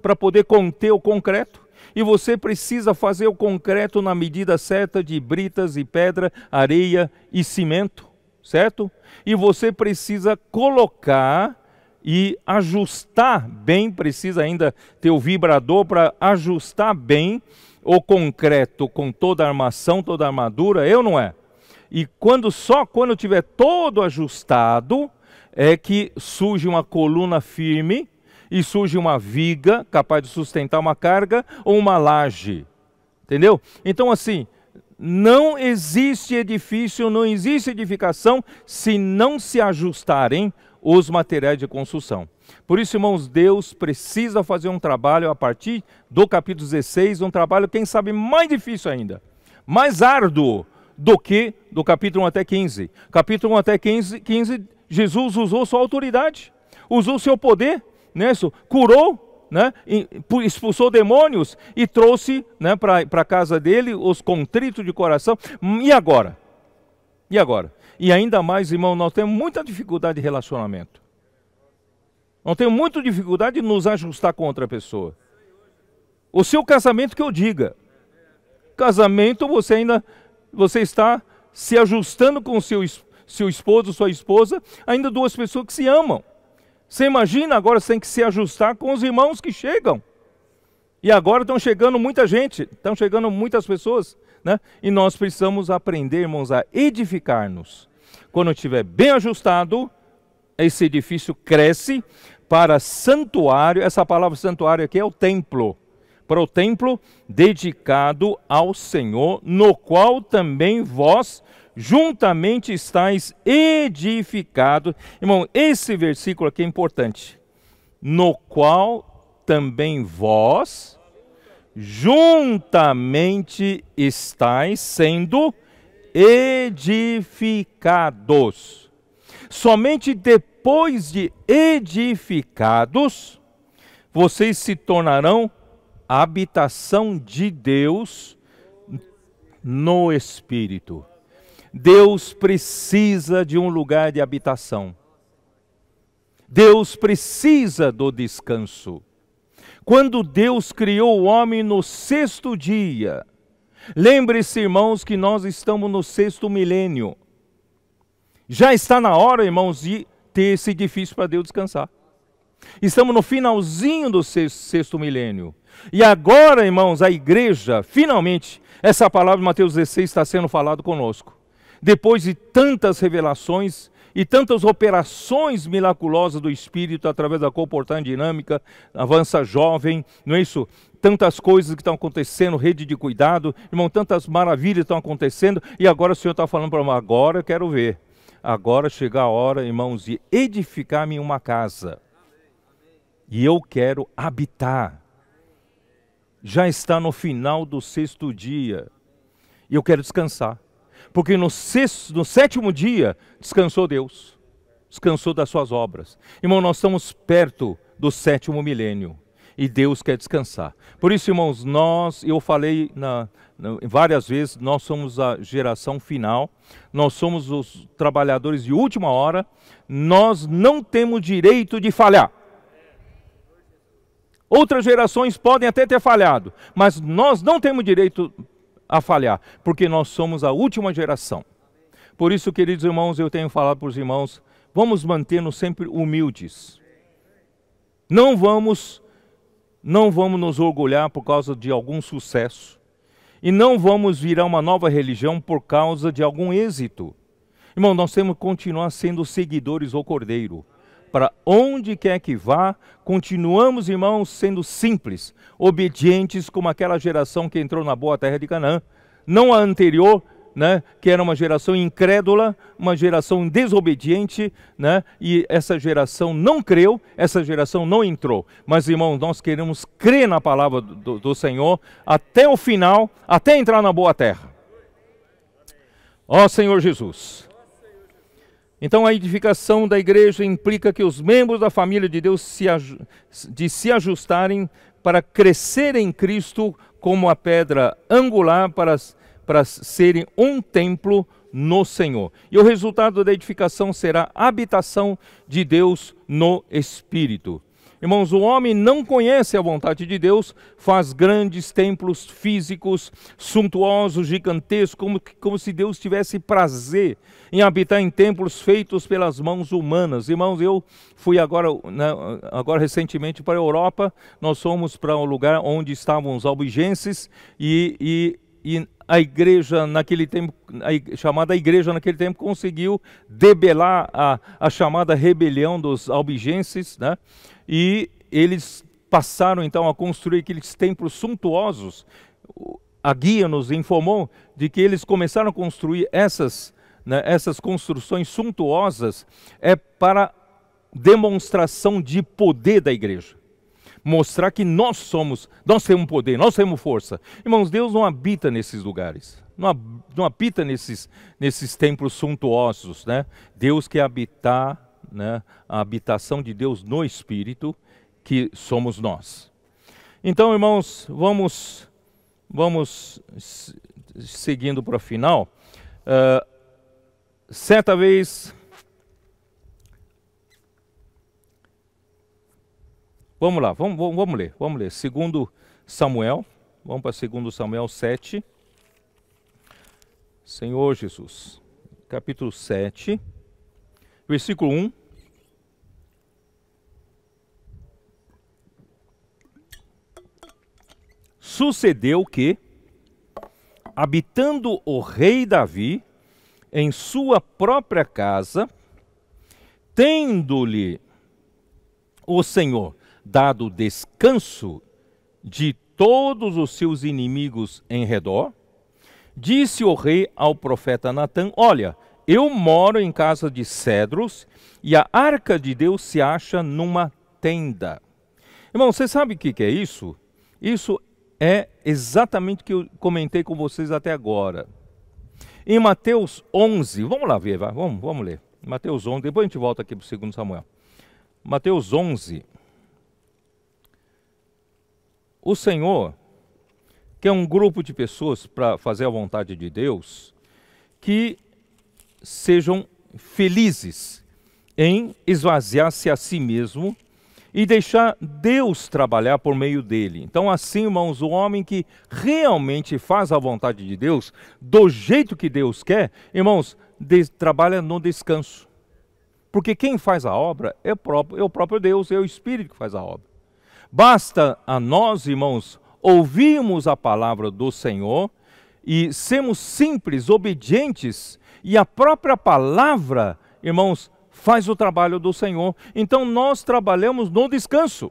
para poder conter o concreto e você precisa fazer o concreto na medida certa de britas e pedra, areia e cimento certo? E você precisa colocar e ajustar bem, precisa ainda ter o vibrador para ajustar bem o concreto com toda a armação, toda a armadura, eu não é. E quando só quando tiver todo ajustado é que surge uma coluna firme e surge uma viga capaz de sustentar uma carga ou uma laje. Entendeu? Então assim, não existe edifício, não existe edificação se não se ajustarem os materiais de construção. Por isso, irmãos, Deus precisa fazer um trabalho a partir do capítulo 16, um trabalho, quem sabe, mais difícil ainda, mais árduo do que do capítulo 1 até 15. Capítulo 1 até 15, 15 Jesus usou sua autoridade, usou seu poder, né? curou né, expulsou demônios e trouxe né, para a casa dele os contritos de coração. Hum, e agora? E agora? E ainda mais, irmão, nós temos muita dificuldade de relacionamento. Nós temos muita dificuldade de nos ajustar com outra pessoa. O seu casamento que eu diga. Casamento você ainda você está se ajustando com seu, seu esposo, sua esposa, ainda duas pessoas que se amam. Você imagina agora você tem que se ajustar com os irmãos que chegam. E agora estão chegando muita gente, estão chegando muitas pessoas, né? E nós precisamos aprender, irmãos, a edificar-nos. Quando estiver bem ajustado, esse edifício cresce para santuário. Essa palavra santuário aqui é o templo. Para o templo dedicado ao Senhor, no qual também vós juntamente estáis edificados. Irmão, esse versículo aqui é importante. No qual também vós juntamente estáis sendo edificados. Somente depois de edificados, vocês se tornarão a habitação de Deus no Espírito. Deus precisa de um lugar de habitação. Deus precisa do descanso. Quando Deus criou o homem no sexto dia, lembre-se, irmãos, que nós estamos no sexto milênio. Já está na hora, irmãos, de ter esse edifício para Deus descansar. Estamos no finalzinho do sexto, sexto, milênio. E agora, irmãos, a igreja, finalmente, essa palavra de Mateus 16 está sendo falada conosco depois de tantas revelações e tantas operações miraculosas do Espírito através da comportagem é dinâmica, avança jovem, não é isso? Tantas coisas que estão acontecendo, rede de cuidado, irmão, tantas maravilhas estão acontecendo, e agora o Senhor está falando para mim, agora eu quero ver. Agora chega a hora, irmãos, de edificar-me uma casa. E eu quero habitar. Já está no final do sexto dia. E eu quero descansar. Porque no, sexto, no sétimo dia descansou Deus, descansou das suas obras. Irmão, nós estamos perto do sétimo milênio e Deus quer descansar. Por isso, irmãos, nós, eu falei na, na, várias vezes, nós somos a geração final, nós somos os trabalhadores de última hora, nós não temos direito de falhar. Outras gerações podem até ter falhado, mas nós não temos direito a falhar, porque nós somos a última geração. Por isso, queridos irmãos, eu tenho falado para os irmãos, vamos manter-nos sempre humildes. Não vamos não vamos nos orgulhar por causa de algum sucesso e não vamos virar uma nova religião por causa de algum êxito. Irmão, nós temos que continuar sendo seguidores do Cordeiro para onde quer que vá, continuamos, irmãos, sendo simples, obedientes como aquela geração que entrou na boa terra de Canaã, não a anterior, né, que era uma geração incrédula, uma geração desobediente, né, e essa geração não creu, essa geração não entrou. Mas, irmãos, nós queremos crer na palavra do, do Senhor até o final, até entrar na boa terra. Ó Senhor Jesus. Então a edificação da igreja implica que os membros da família de Deus se, de se ajustarem para crescer em Cristo como a pedra angular para, para serem um templo no Senhor. E o resultado da edificação será a habitação de Deus no Espírito. Irmãos, o homem não conhece a vontade de Deus, faz grandes templos físicos, suntuosos, gigantescos, como, como se Deus tivesse prazer em habitar em templos feitos pelas mãos humanas. Irmãos, eu fui agora, né, agora recentemente para a Europa, nós fomos para um lugar onde estavam os albigenses e, e, e a igreja naquele tempo, a chamada igreja naquele tempo, conseguiu debelar a, a chamada rebelião dos albigenses, né? e eles passaram então a construir aqueles templos suntuosos. A guia nos informou de que eles começaram a construir essas, né, essas construções suntuosas é para demonstração de poder da igreja mostrar que nós somos, nós temos poder, nós temos força. Irmãos, Deus não habita nesses lugares, não, habita nesses, nesses templos suntuosos, né? Deus quer habitar, né? A habitação de Deus no Espírito, que somos nós. Então, irmãos, vamos, vamos seguindo para o final. Uh, certa vez Vamos lá, vamos, vamos ler, vamos ler. Segundo Samuel, vamos para segundo Samuel 7. Senhor Jesus, capítulo 7, versículo 1. Sucedeu que, habitando o rei Davi em sua própria casa, tendo-lhe o Senhor dado descanso de todos os seus inimigos em redor, disse o rei ao profeta Natan: Olha, eu moro em casa de cedros e a arca de Deus se acha numa tenda. Irmão, você sabe o que, que é isso? Isso é exatamente o que eu comentei com vocês até agora. Em Mateus 11, vamos lá ver, vamos, vamos ler. Mateus 11, depois a gente volta aqui para o 2 Samuel. Mateus 11, o Senhor quer é um grupo de pessoas para fazer a vontade de Deus que sejam felizes em esvaziar-se a si mesmo e deixar Deus trabalhar por meio dele. Então, assim, irmãos, o homem que realmente faz a vontade de Deus, do jeito que Deus quer, irmãos, trabalha no descanso. Porque quem faz a obra é o próprio, é o próprio Deus, é o Espírito que faz a obra. Basta a nós, irmãos, ouvirmos a palavra do Senhor e sermos simples, obedientes, e a própria palavra, irmãos, faz o trabalho do Senhor. Então nós trabalhamos no descanso.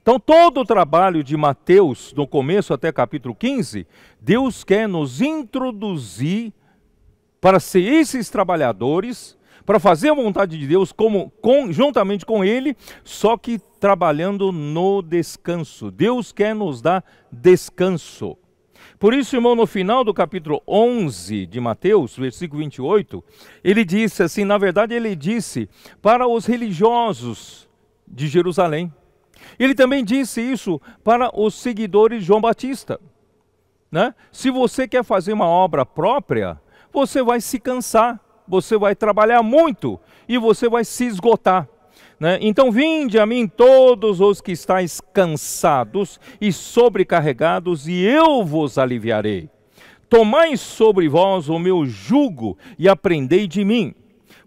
Então, todo o trabalho de Mateus, do começo até capítulo 15, Deus quer nos introduzir para ser esses trabalhadores para fazer a vontade de Deus como com, juntamente com Ele, só que trabalhando no descanso. Deus quer nos dar descanso. Por isso, irmão, no final do capítulo 11 de Mateus, versículo 28, ele disse assim: na verdade, ele disse para os religiosos de Jerusalém. Ele também disse isso para os seguidores de João Batista. Né? Se você quer fazer uma obra própria, você vai se cansar, você vai trabalhar muito e você vai se esgotar. Né? Então, vinde a mim todos os que estáis cansados e sobrecarregados, e eu vos aliviarei. Tomai sobre vós o meu jugo e aprendei de mim,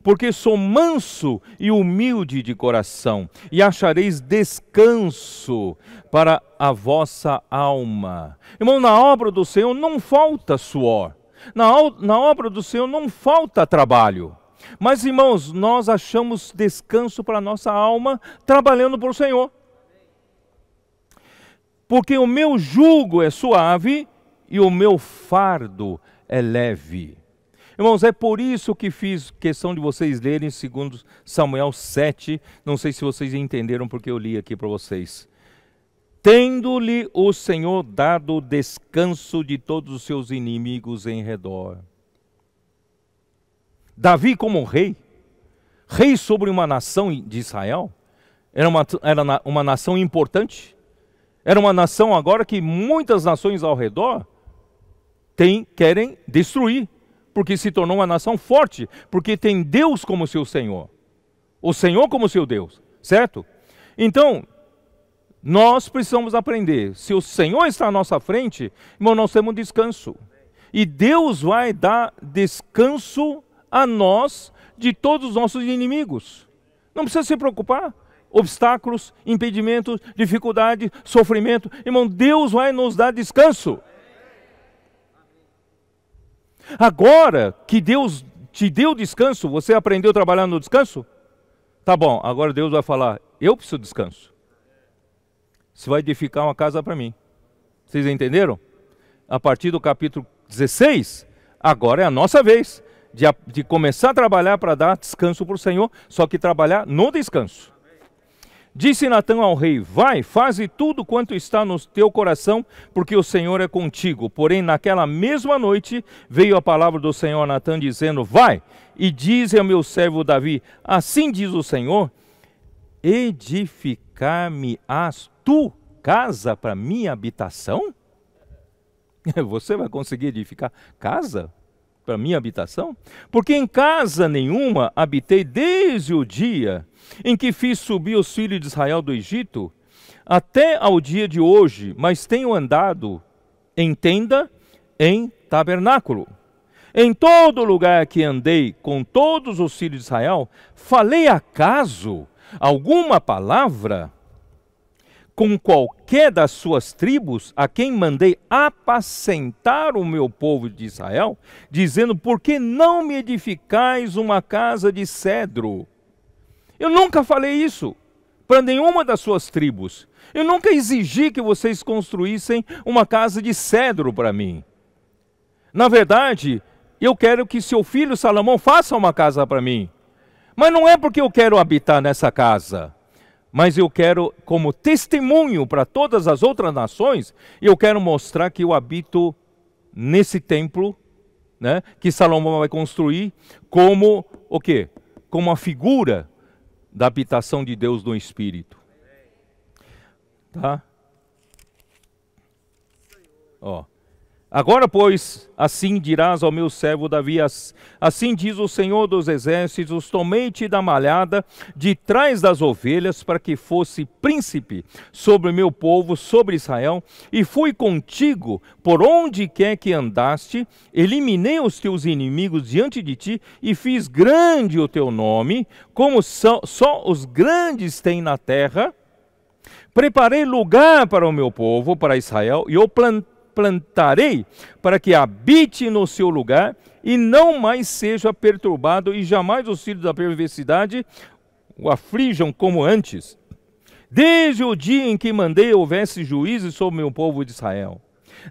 porque sou manso e humilde de coração, e achareis descanso para a vossa alma. Irmão, na obra do Senhor não falta suor na, na obra do Senhor não falta trabalho. Mas, irmãos, nós achamos descanso para a nossa alma trabalhando para o Senhor. Porque o meu jugo é suave e o meu fardo é leve. Irmãos, é por isso que fiz questão de vocês lerem segundo Samuel 7. Não sei se vocês entenderam porque eu li aqui para vocês tendo-lhe o Senhor dado o descanso de todos os seus inimigos em redor. Davi, como rei, rei sobre uma nação de Israel, era uma, era uma nação importante, era uma nação agora que muitas nações ao redor tem, querem destruir, porque se tornou uma nação forte, porque tem Deus como seu Senhor, o Senhor como seu Deus, certo? Então, nós precisamos aprender. Se o Senhor está à nossa frente, irmão, nós temos descanso. E Deus vai dar descanso a nós de todos os nossos inimigos. Não precisa se preocupar. Obstáculos, impedimentos, dificuldade, sofrimento. Irmão, Deus vai nos dar descanso. Agora que Deus te deu descanso, você aprendeu a trabalhar no descanso? Tá bom, agora Deus vai falar: eu preciso descanso. Você vai edificar uma casa para mim. Vocês entenderam? A partir do capítulo 16, agora é a nossa vez de, de começar a trabalhar para dar descanso para o Senhor, só que trabalhar no descanso. Disse Natã ao rei: Vai, faze tudo quanto está no teu coração, porque o Senhor é contigo. Porém, naquela mesma noite veio a palavra do Senhor a Natã dizendo: Vai e diz ao meu servo Davi: Assim diz o Senhor: Edificar-me-ás tu casa para minha habitação? Você vai conseguir edificar casa para minha habitação? Porque em casa nenhuma habitei desde o dia em que fiz subir os filhos de Israel do Egito até ao dia de hoje, mas tenho andado em tenda, em tabernáculo. Em todo lugar que andei com todos os filhos de Israel, falei acaso alguma palavra com qualquer das suas tribos, a quem mandei apacentar o meu povo de Israel, dizendo: Por que não me edificais uma casa de cedro? Eu nunca falei isso para nenhuma das suas tribos. Eu nunca exigi que vocês construíssem uma casa de cedro para mim. Na verdade, eu quero que seu filho Salomão faça uma casa para mim. Mas não é porque eu quero habitar nessa casa mas eu quero, como testemunho para todas as outras nações, eu quero mostrar que eu habito nesse templo, né, que Salomão vai construir, como o quê? Como a figura da habitação de Deus no Espírito. Tá? Ó. Agora, pois, assim dirás ao meu servo Davi: Assim diz o Senhor dos Exércitos: Tomei-te da malhada de trás das ovelhas, para que fosse príncipe sobre o meu povo, sobre Israel, e fui contigo por onde quer que andaste, eliminei os teus inimigos diante de ti e fiz grande o teu nome, como só, só os grandes têm na terra. Preparei lugar para o meu povo, para Israel, e o plantei plantarei para que habite no seu lugar e não mais seja perturbado, e jamais os filhos da perversidade o aflijam como antes. Desde o dia em que mandei houvesse juízes sobre meu povo de Israel.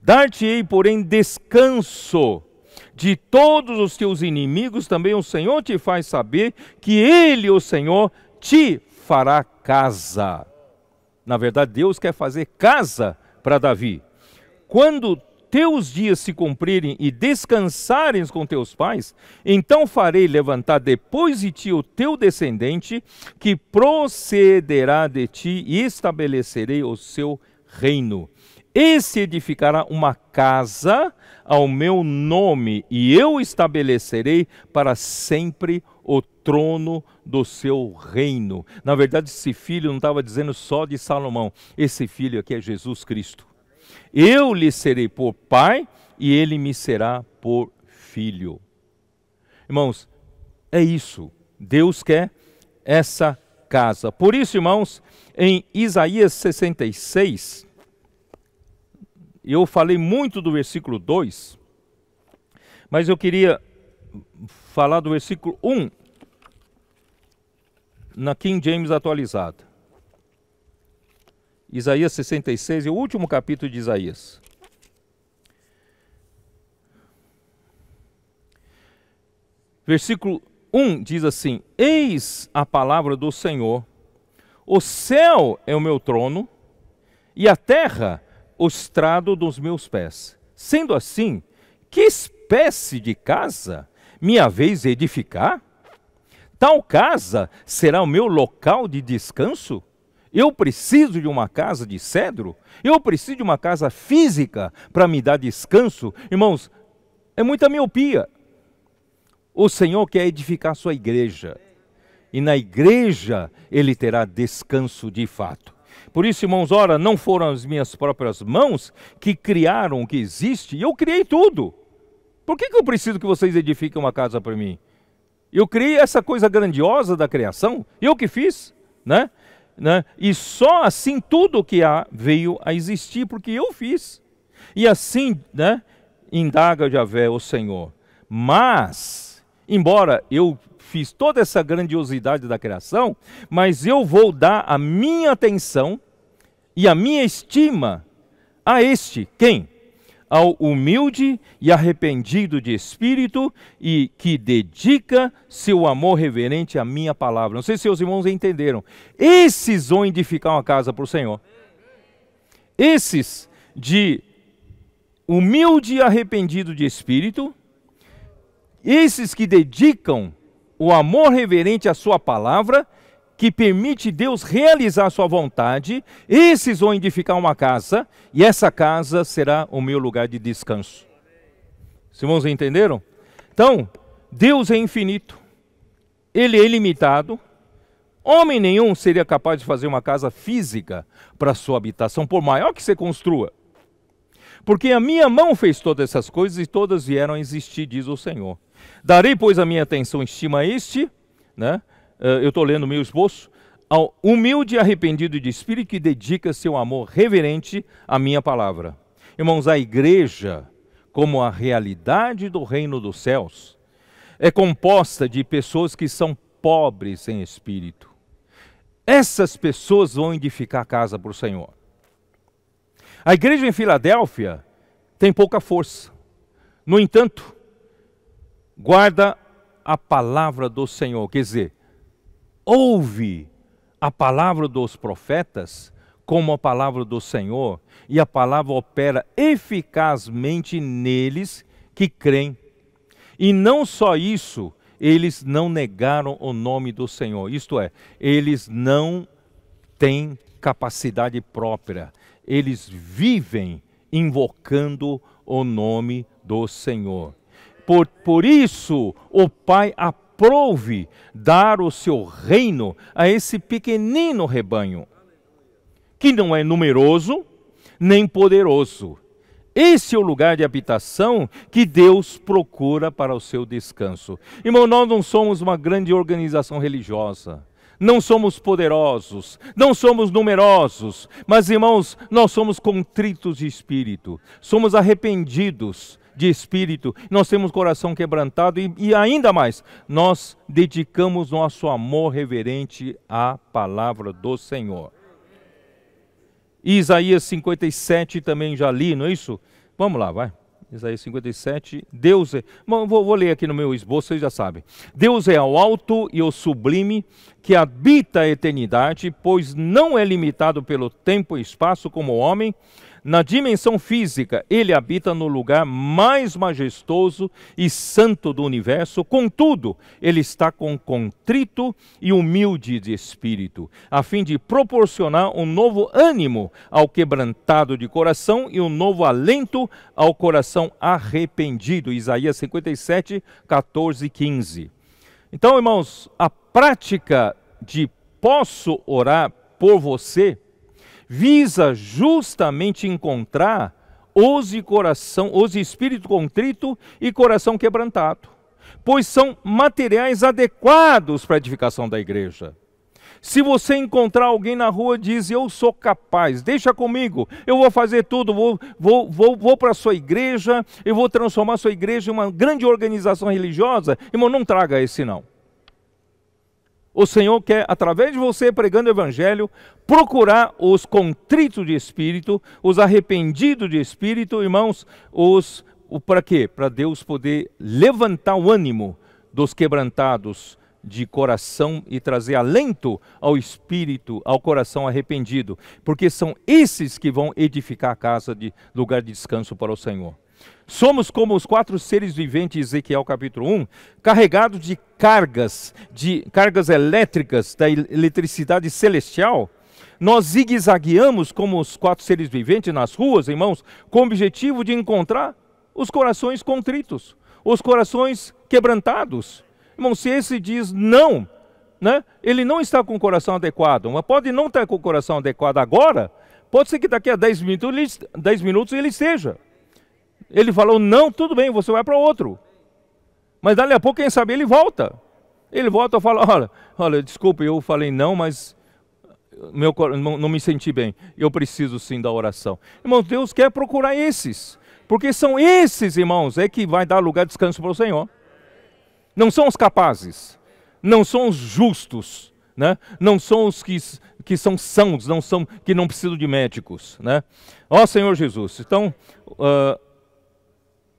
Dar-te-ei, porém, descanso de todos os teus inimigos, também o Senhor te faz saber que Ele, o Senhor, te fará casa. Na verdade, Deus quer fazer casa para Davi. Quando teus dias se cumprirem e descansares com teus pais, então farei levantar depois de ti o teu descendente, que procederá de ti, e estabelecerei o seu reino. Esse edificará uma casa ao meu nome, e eu estabelecerei para sempre o trono do seu reino. Na verdade, esse filho não estava dizendo só de Salomão, esse filho aqui é Jesus Cristo. Eu lhe serei por pai e ele me será por filho. Irmãos, é isso. Deus quer essa casa. Por isso, irmãos, em Isaías 66, eu falei muito do versículo 2, mas eu queria falar do versículo 1 na King James atualizada. Isaías 66 e o último capítulo de Isaías. Versículo 1 diz assim: Eis a palavra do Senhor, o céu é o meu trono, e a terra o estrado dos meus pés. Sendo assim, que espécie de casa minha vez edificar? Tal casa será o meu local de descanso? Eu preciso de uma casa de cedro? Eu preciso de uma casa física para me dar descanso? Irmãos, é muita miopia. O Senhor quer edificar sua igreja. E na igreja ele terá descanso de fato. Por isso, irmãos, ora, não foram as minhas próprias mãos que criaram o que existe, e eu criei tudo. Por que, que eu preciso que vocês edifiquem uma casa para mim? Eu criei essa coisa grandiosa da criação, eu que fiz, né? né? e só assim tudo o que há veio a existir, porque eu fiz. E assim, né? indaga Javé, o Senhor. Mas, embora eu fiz toda essa grandiosidade da criação, mas eu vou dar a minha atenção e a minha estima a este, quem? ao humilde e arrependido de espírito e que dedica seu amor reverente à minha palavra. Não sei se seus irmãos entenderam. Esses vão edificar uma casa para o Senhor. Esses de humilde e arrependido de espírito, esses que dedicam o amor reverente à sua palavra que permite Deus realizar sua vontade, esses vão edificar uma casa e essa casa será o meu lugar de descanso. Os entenderam? Então, Deus é infinito, Ele é ilimitado. Homem nenhum seria capaz de fazer uma casa física para sua habitação, por maior que você construa. Porque a minha mão fez todas essas coisas e todas vieram a existir, diz o Senhor. Darei, pois, a minha atenção, estima este, né? Eh, eu estou lendo meu esboço, ao humilde e arrependido de espírito que dedica seu amor reverente à minha palavra. Irmãos, a igreja, como a realidade do reino dos céus, é composta de pessoas que são pobres em espírito. Essas pessoas vão edificar a casa para o Senhor. A igreja em Filadélfia tem pouca força. No entanto, guarda a palavra do Senhor, quer dizer, ouve a palavra dos profetas como a palavra do Senhor, e a palavra opera eficazmente neles que creem. E não só isso, eles não negaram o nome do Senhor, isto é, eles não têm capacidade própria, eles vivem invocando o nome do Senhor. Por, por isso, o Pai apoia aprouve dar o seu reino a esse pequenino rebanho, que não é numeroso nem poderoso. Esse é o lugar de habitação que Deus procura para o seu descanso. Irmão, nós não somos uma grande organização religiosa. Não somos poderosos, não somos numerosos, mas irmãos, nós somos contritos de espírito, somos arrependidos, de espírito, nós temos coração quebrantado e, e ainda mais, nós dedicamos nosso amor reverente à palavra do Senhor. Isaías 57 também já li, não é isso? Vamos lá, vai. Isaías 57, Deus é. Bom, vou, vou, ler aqui no meu esboço, vocês já sabem. Deus é o alto e o sublime, que habita a eternidade, pois não é limitado pelo tempo e espaço como o homem, na dimensão física, ele habita no lugar mais majestoso e santo do universo, contudo, ele está com contrito e humilde de espírito, a fim de proporcionar um novo ânimo ao quebrantado de coração e um novo alento ao coração arrependido. Isaías 57, 14 e 15. Então, irmãos, a prática de posso orar por você visa justamente encontrar os de coração, os de espírito contrito e coração quebrantado, pois são materiais adequados para a edificação da igreja. Se você encontrar alguém na rua, diz: Eu sou capaz, deixa comigo, eu vou fazer tudo, vou, vou, vou, vou para a sua igreja, eu vou transformar a sua igreja em uma grande organização religiosa. Irmão, não traga esse não. O Senhor quer, através de você pregando o Evangelho, procurar os contritos de espírito, os arrependidos de espírito, irmãos, os. O, para quê? Para Deus poder levantar o ânimo dos quebrantados de coração e trazer alento ao espírito, ao coração arrependido, porque são esses que vão edificar a casa de lugar de descanso para o Senhor. Somos como os quatro seres viventes, Ezequiel capítulo 1, carregados de cargas, de cargas elétricas da eletricidade celestial. Nós zigue-zagueamos como os quatro seres viventes nas ruas, irmãos, com o objetivo de encontrar os corações contritos, os corações quebrantados. Irmão, se esse diz não, né? ele não está com o coração adequado, mas pode não estar com o coração adequado agora, pode ser que daqui a 10 minutos, 10 minutos ele esteja. Ele falou: não, tudo bem, você vai para outro. Mas dali a pouco, quem sabe, ele volta. Ele volta e fala: olha, olha, desculpa, eu falei não, mas eh, meu, não, não me senti bem. Eu preciso sim da oração. Irmão, Deus quer procurar esses. Porque são esses, irmãos, é que vai dar lugar de descanso para o Senhor. Não são os capazes, não são os justos, né? não são os que, que são sãos, não são que não precisam de médicos. Né? Ó Senhor Jesus, então uh,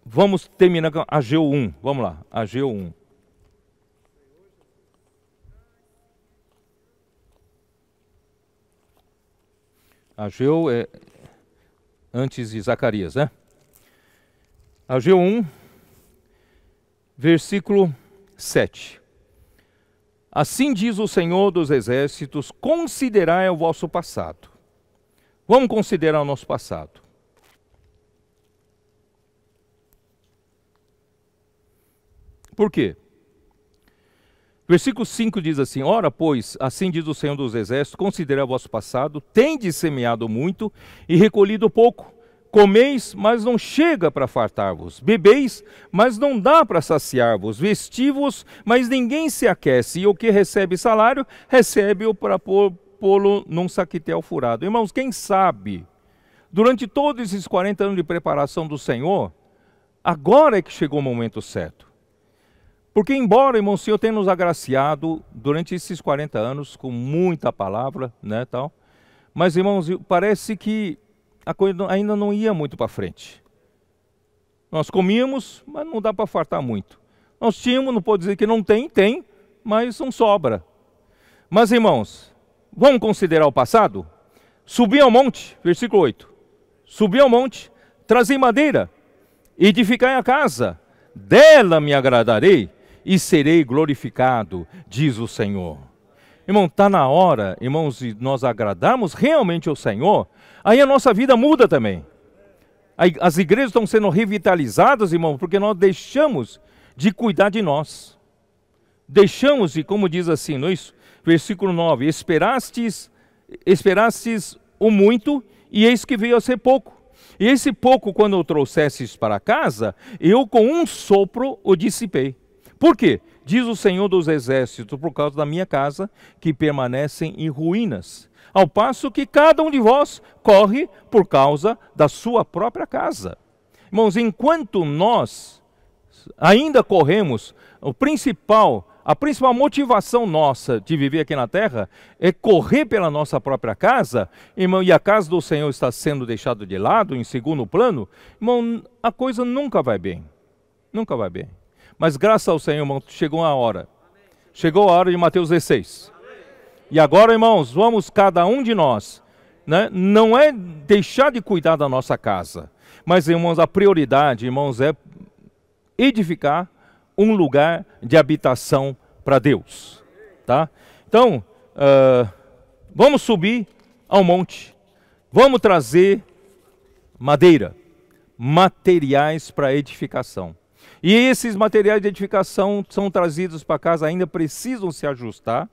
Vamos terminar com Ageu 1. Vamos lá, Ageu 1. Ageu é antes de Zacarias, né? Ageu 1, versículo 7. Assim diz o Senhor dos Exércitos: considerai o vosso passado. Vamos considerar o nosso passado. Por quê? Versículo 5 diz assim: Ora, pois, assim diz o Senhor dos Exércitos: o vosso passado, tendes semeado muito e recolhido pouco. Comeis, mas não chega para fartar-vos. Bebeis, mas não dá para saciar-vos. Vestivos, mas ninguém se aquece. E o que recebe salário, recebe-o para pô-lo num saquitel furado. Irmãos, quem sabe, durante todos esses 40 anos de preparação do Senhor, agora é que chegou o momento certo. Porque, embora, irmão, o Senhor tenha nos agraciado durante esses 40 anos com muita palavra, né, tal, mas, irmãos, parece que a coisa ainda não ia muito para frente. Nós comíamos, mas não dá para fartar muito. Nós tínhamos, não pode dizer que não tem, tem, mas não sobra. Mas, irmãos, vamos considerar o passado? Subi ao monte, versículo 8. Subi ao monte, trazi madeira, edificai a casa, dela me agradarei e serei glorificado, diz o Senhor. Irmão, está na hora, irmãos, de nós agradarmos realmente ao Senhor, aí a nossa vida muda também. As igrejas estão sendo revitalizadas, irmão, porque nós deixamos de cuidar de nós. Deixamos de, como diz assim, no é Versículo 9: Esperastes, esperastes o muito, e eis que veio a ser pouco. E esse pouco, quando o trouxesses para casa, eu com um sopro o dissipei. Por quê? Diz o Senhor dos Exércitos, por causa da minha casa, que permanecem em ruínas, ao passo que cada um de vós corre por causa da sua própria casa. Irmãos, enquanto nós ainda corremos, o principal, a principal motivação nossa de viver aqui na terra é correr pela nossa própria casa, irmão, e a casa do Senhor está sendo deixada de lado, em segundo plano, irmão, a coisa nunca vai bem. Nunca vai bem. Mas graças ao Senhor, irmão, chegou a hora. Chegou a hora de Mateus 16. E agora, irmãos, vamos cada um de nós, né? não é deixar de cuidar da nossa casa, mas, irmãos, a prioridade, irmãos, é edificar um lugar de habitação para Deus, tá? Então, uh, vamos subir ao monte, vamos trazer madeira, materiais para edificação. E esses materiais de edificação são trazidos para casa, ainda precisam se ajustar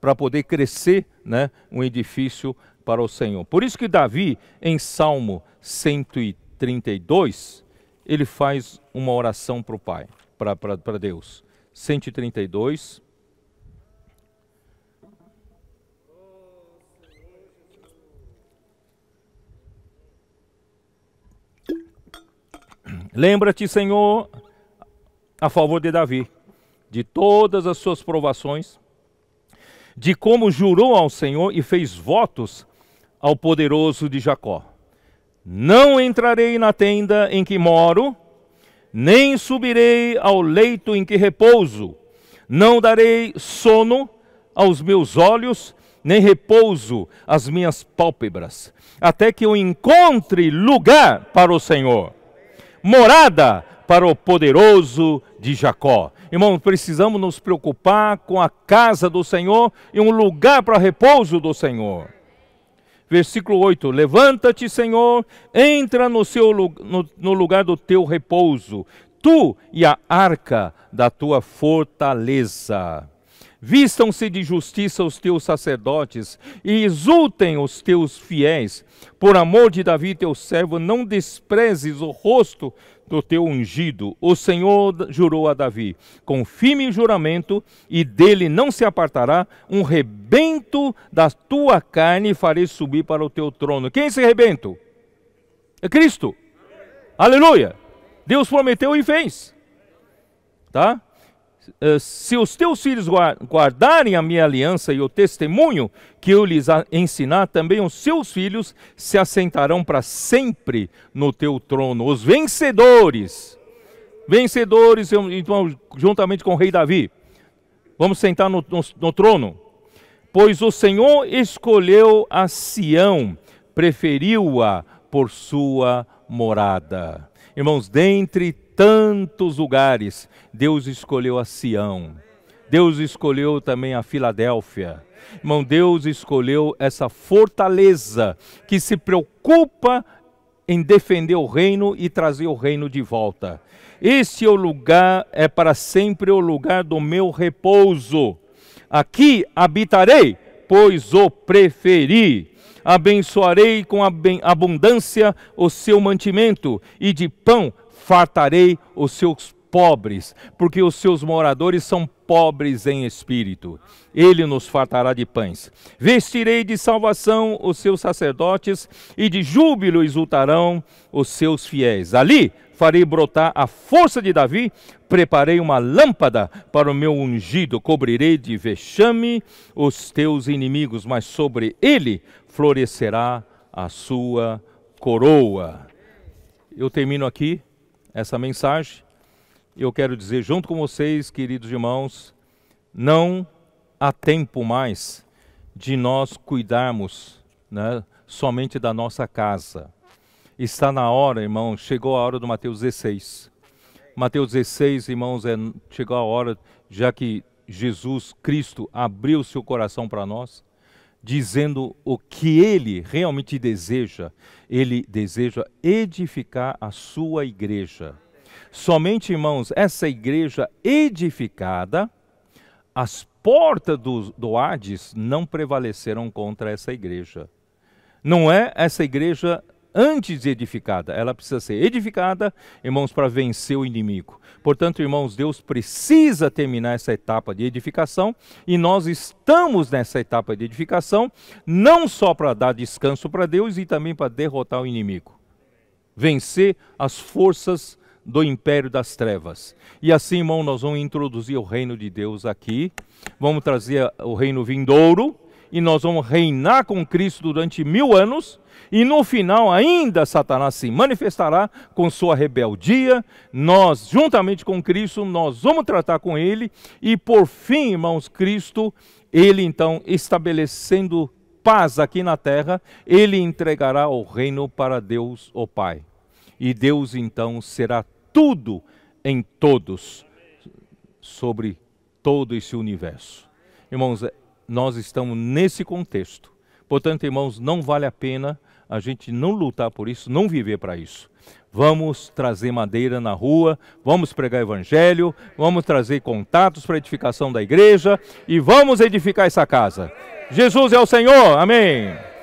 para poder crescer né, um edifício para o Senhor. Por isso que Davi, em Salmo 132, ele faz uma oração para o Pai, para Deus. 132. Lembra-te, Senhor, a favor de Davi, de todas as suas provações, de como jurou ao Senhor e fez votos ao poderoso de Jacó. Não entrarei na tenda em que moro, nem subirei ao leito em que repouso, não darei sono aos meus olhos, nem repouso às minhas pálpebras, até que eu encontre lugar para o Senhor, morada para o poderoso de Jacó. Irmãos, precisamos nos preocupar com a casa do Senhor e um lugar para repouso do Senhor. Versículo 8: Levanta-te, Senhor, entra no, seu, no, no lugar do teu repouso, tu e a arca da tua fortaleza. Vistam-se de justiça os teus sacerdotes e exultem os teus fiéis. Por amor de Davi, teu servo, não desprezes o rosto do teu ungido. O Senhor jurou a Davi com firme juramento, e dele não se apartará. Um rebento da tua carne farei subir para o teu trono. Quem é esse rebento? É Cristo. Aleluia! Deus prometeu e fez. Tá? Eh, se os teus filhos guardarem a minha aliança e o testemunho que eu lhes ensinar, também os seus filhos se assentarão para sempre no teu trono. Os vencedores, vencedores, então, juntamente com o rei Davi, vamos sentar no, no, no trono. Pois o Senhor escolheu a Sião, preferiu-a por sua morada. Irmãos, dentre tantos lugares Deus escolheu a Sião. Deus escolheu também a Filadélfia. Irmão, Deus escolheu essa fortaleza que se preocupa em defender o reino e trazer o reino de volta. Este é o lugar, é para sempre o lugar do meu repouso. Aqui habitarei, pois o preferi. Abençoarei com abundância o seu mantimento, e de pão fartarei os seus pobres, porque os seus moradores são pobres em espírito. Ele nos fartará de pães. Vestirei de salvação os seus sacerdotes e de júbilo exultarão os seus fiéis. Ali farei brotar a força de Davi, preparei uma lâmpada para o meu ungido, cobrirei de vexame os teus inimigos, mas sobre ele florescerá a sua coroa. Eu termino aqui essa mensagem eu quero dizer junto com vocês, queridos irmãos, não há tempo mais de nós cuidarmos né, somente da nossa casa. Está na hora, irmãos, chegou a hora do Mateus 16. Mateus 16, irmãos, é, chegou a hora, já que Jesus Cristo abriu seu coração para nós, dizendo o que ele realmente deseja. Ele deseja edificar a sua igreja. Somente, irmãos, essa igreja edificada, as portas do, do Hades não prevaleceram contra essa igreja. Não é essa igreja antes edificada, ela precisa ser edificada, irmãos, para vencer o inimigo. Portanto, irmãos, Deus precisa terminar essa etapa de edificação e nós estamos nessa etapa de edificação, não só para dar descanso para Deus e também para derrotar o inimigo, vencer as forças do império das trevas. E assim, irmão, nós vamos introduzir o reino de Deus aqui, vamos trazer o reino vindouro, e nós vamos reinar com Cristo durante mil anos, e no final ainda Satanás se manifestará com sua rebeldia, nós, juntamente com Cristo, nós vamos tratar com ele, e por fim, irmãos, Cristo, ele então estabelecendo paz aqui na terra, ele entregará o reino para Deus, o Pai. E Deus então será tudo em todos, sobre todo esse universo. Irmãos, é, nós estamos nesse contexto. Portanto, irmãos, não vale a pena a gente não lutar por isso, não viver para isso. Vamos trazer madeira na rua, vamos pregar evangelho, vamos trazer contatos para edificação da igreja e vamos edificar essa casa. Jesus é o Senhor. Amém.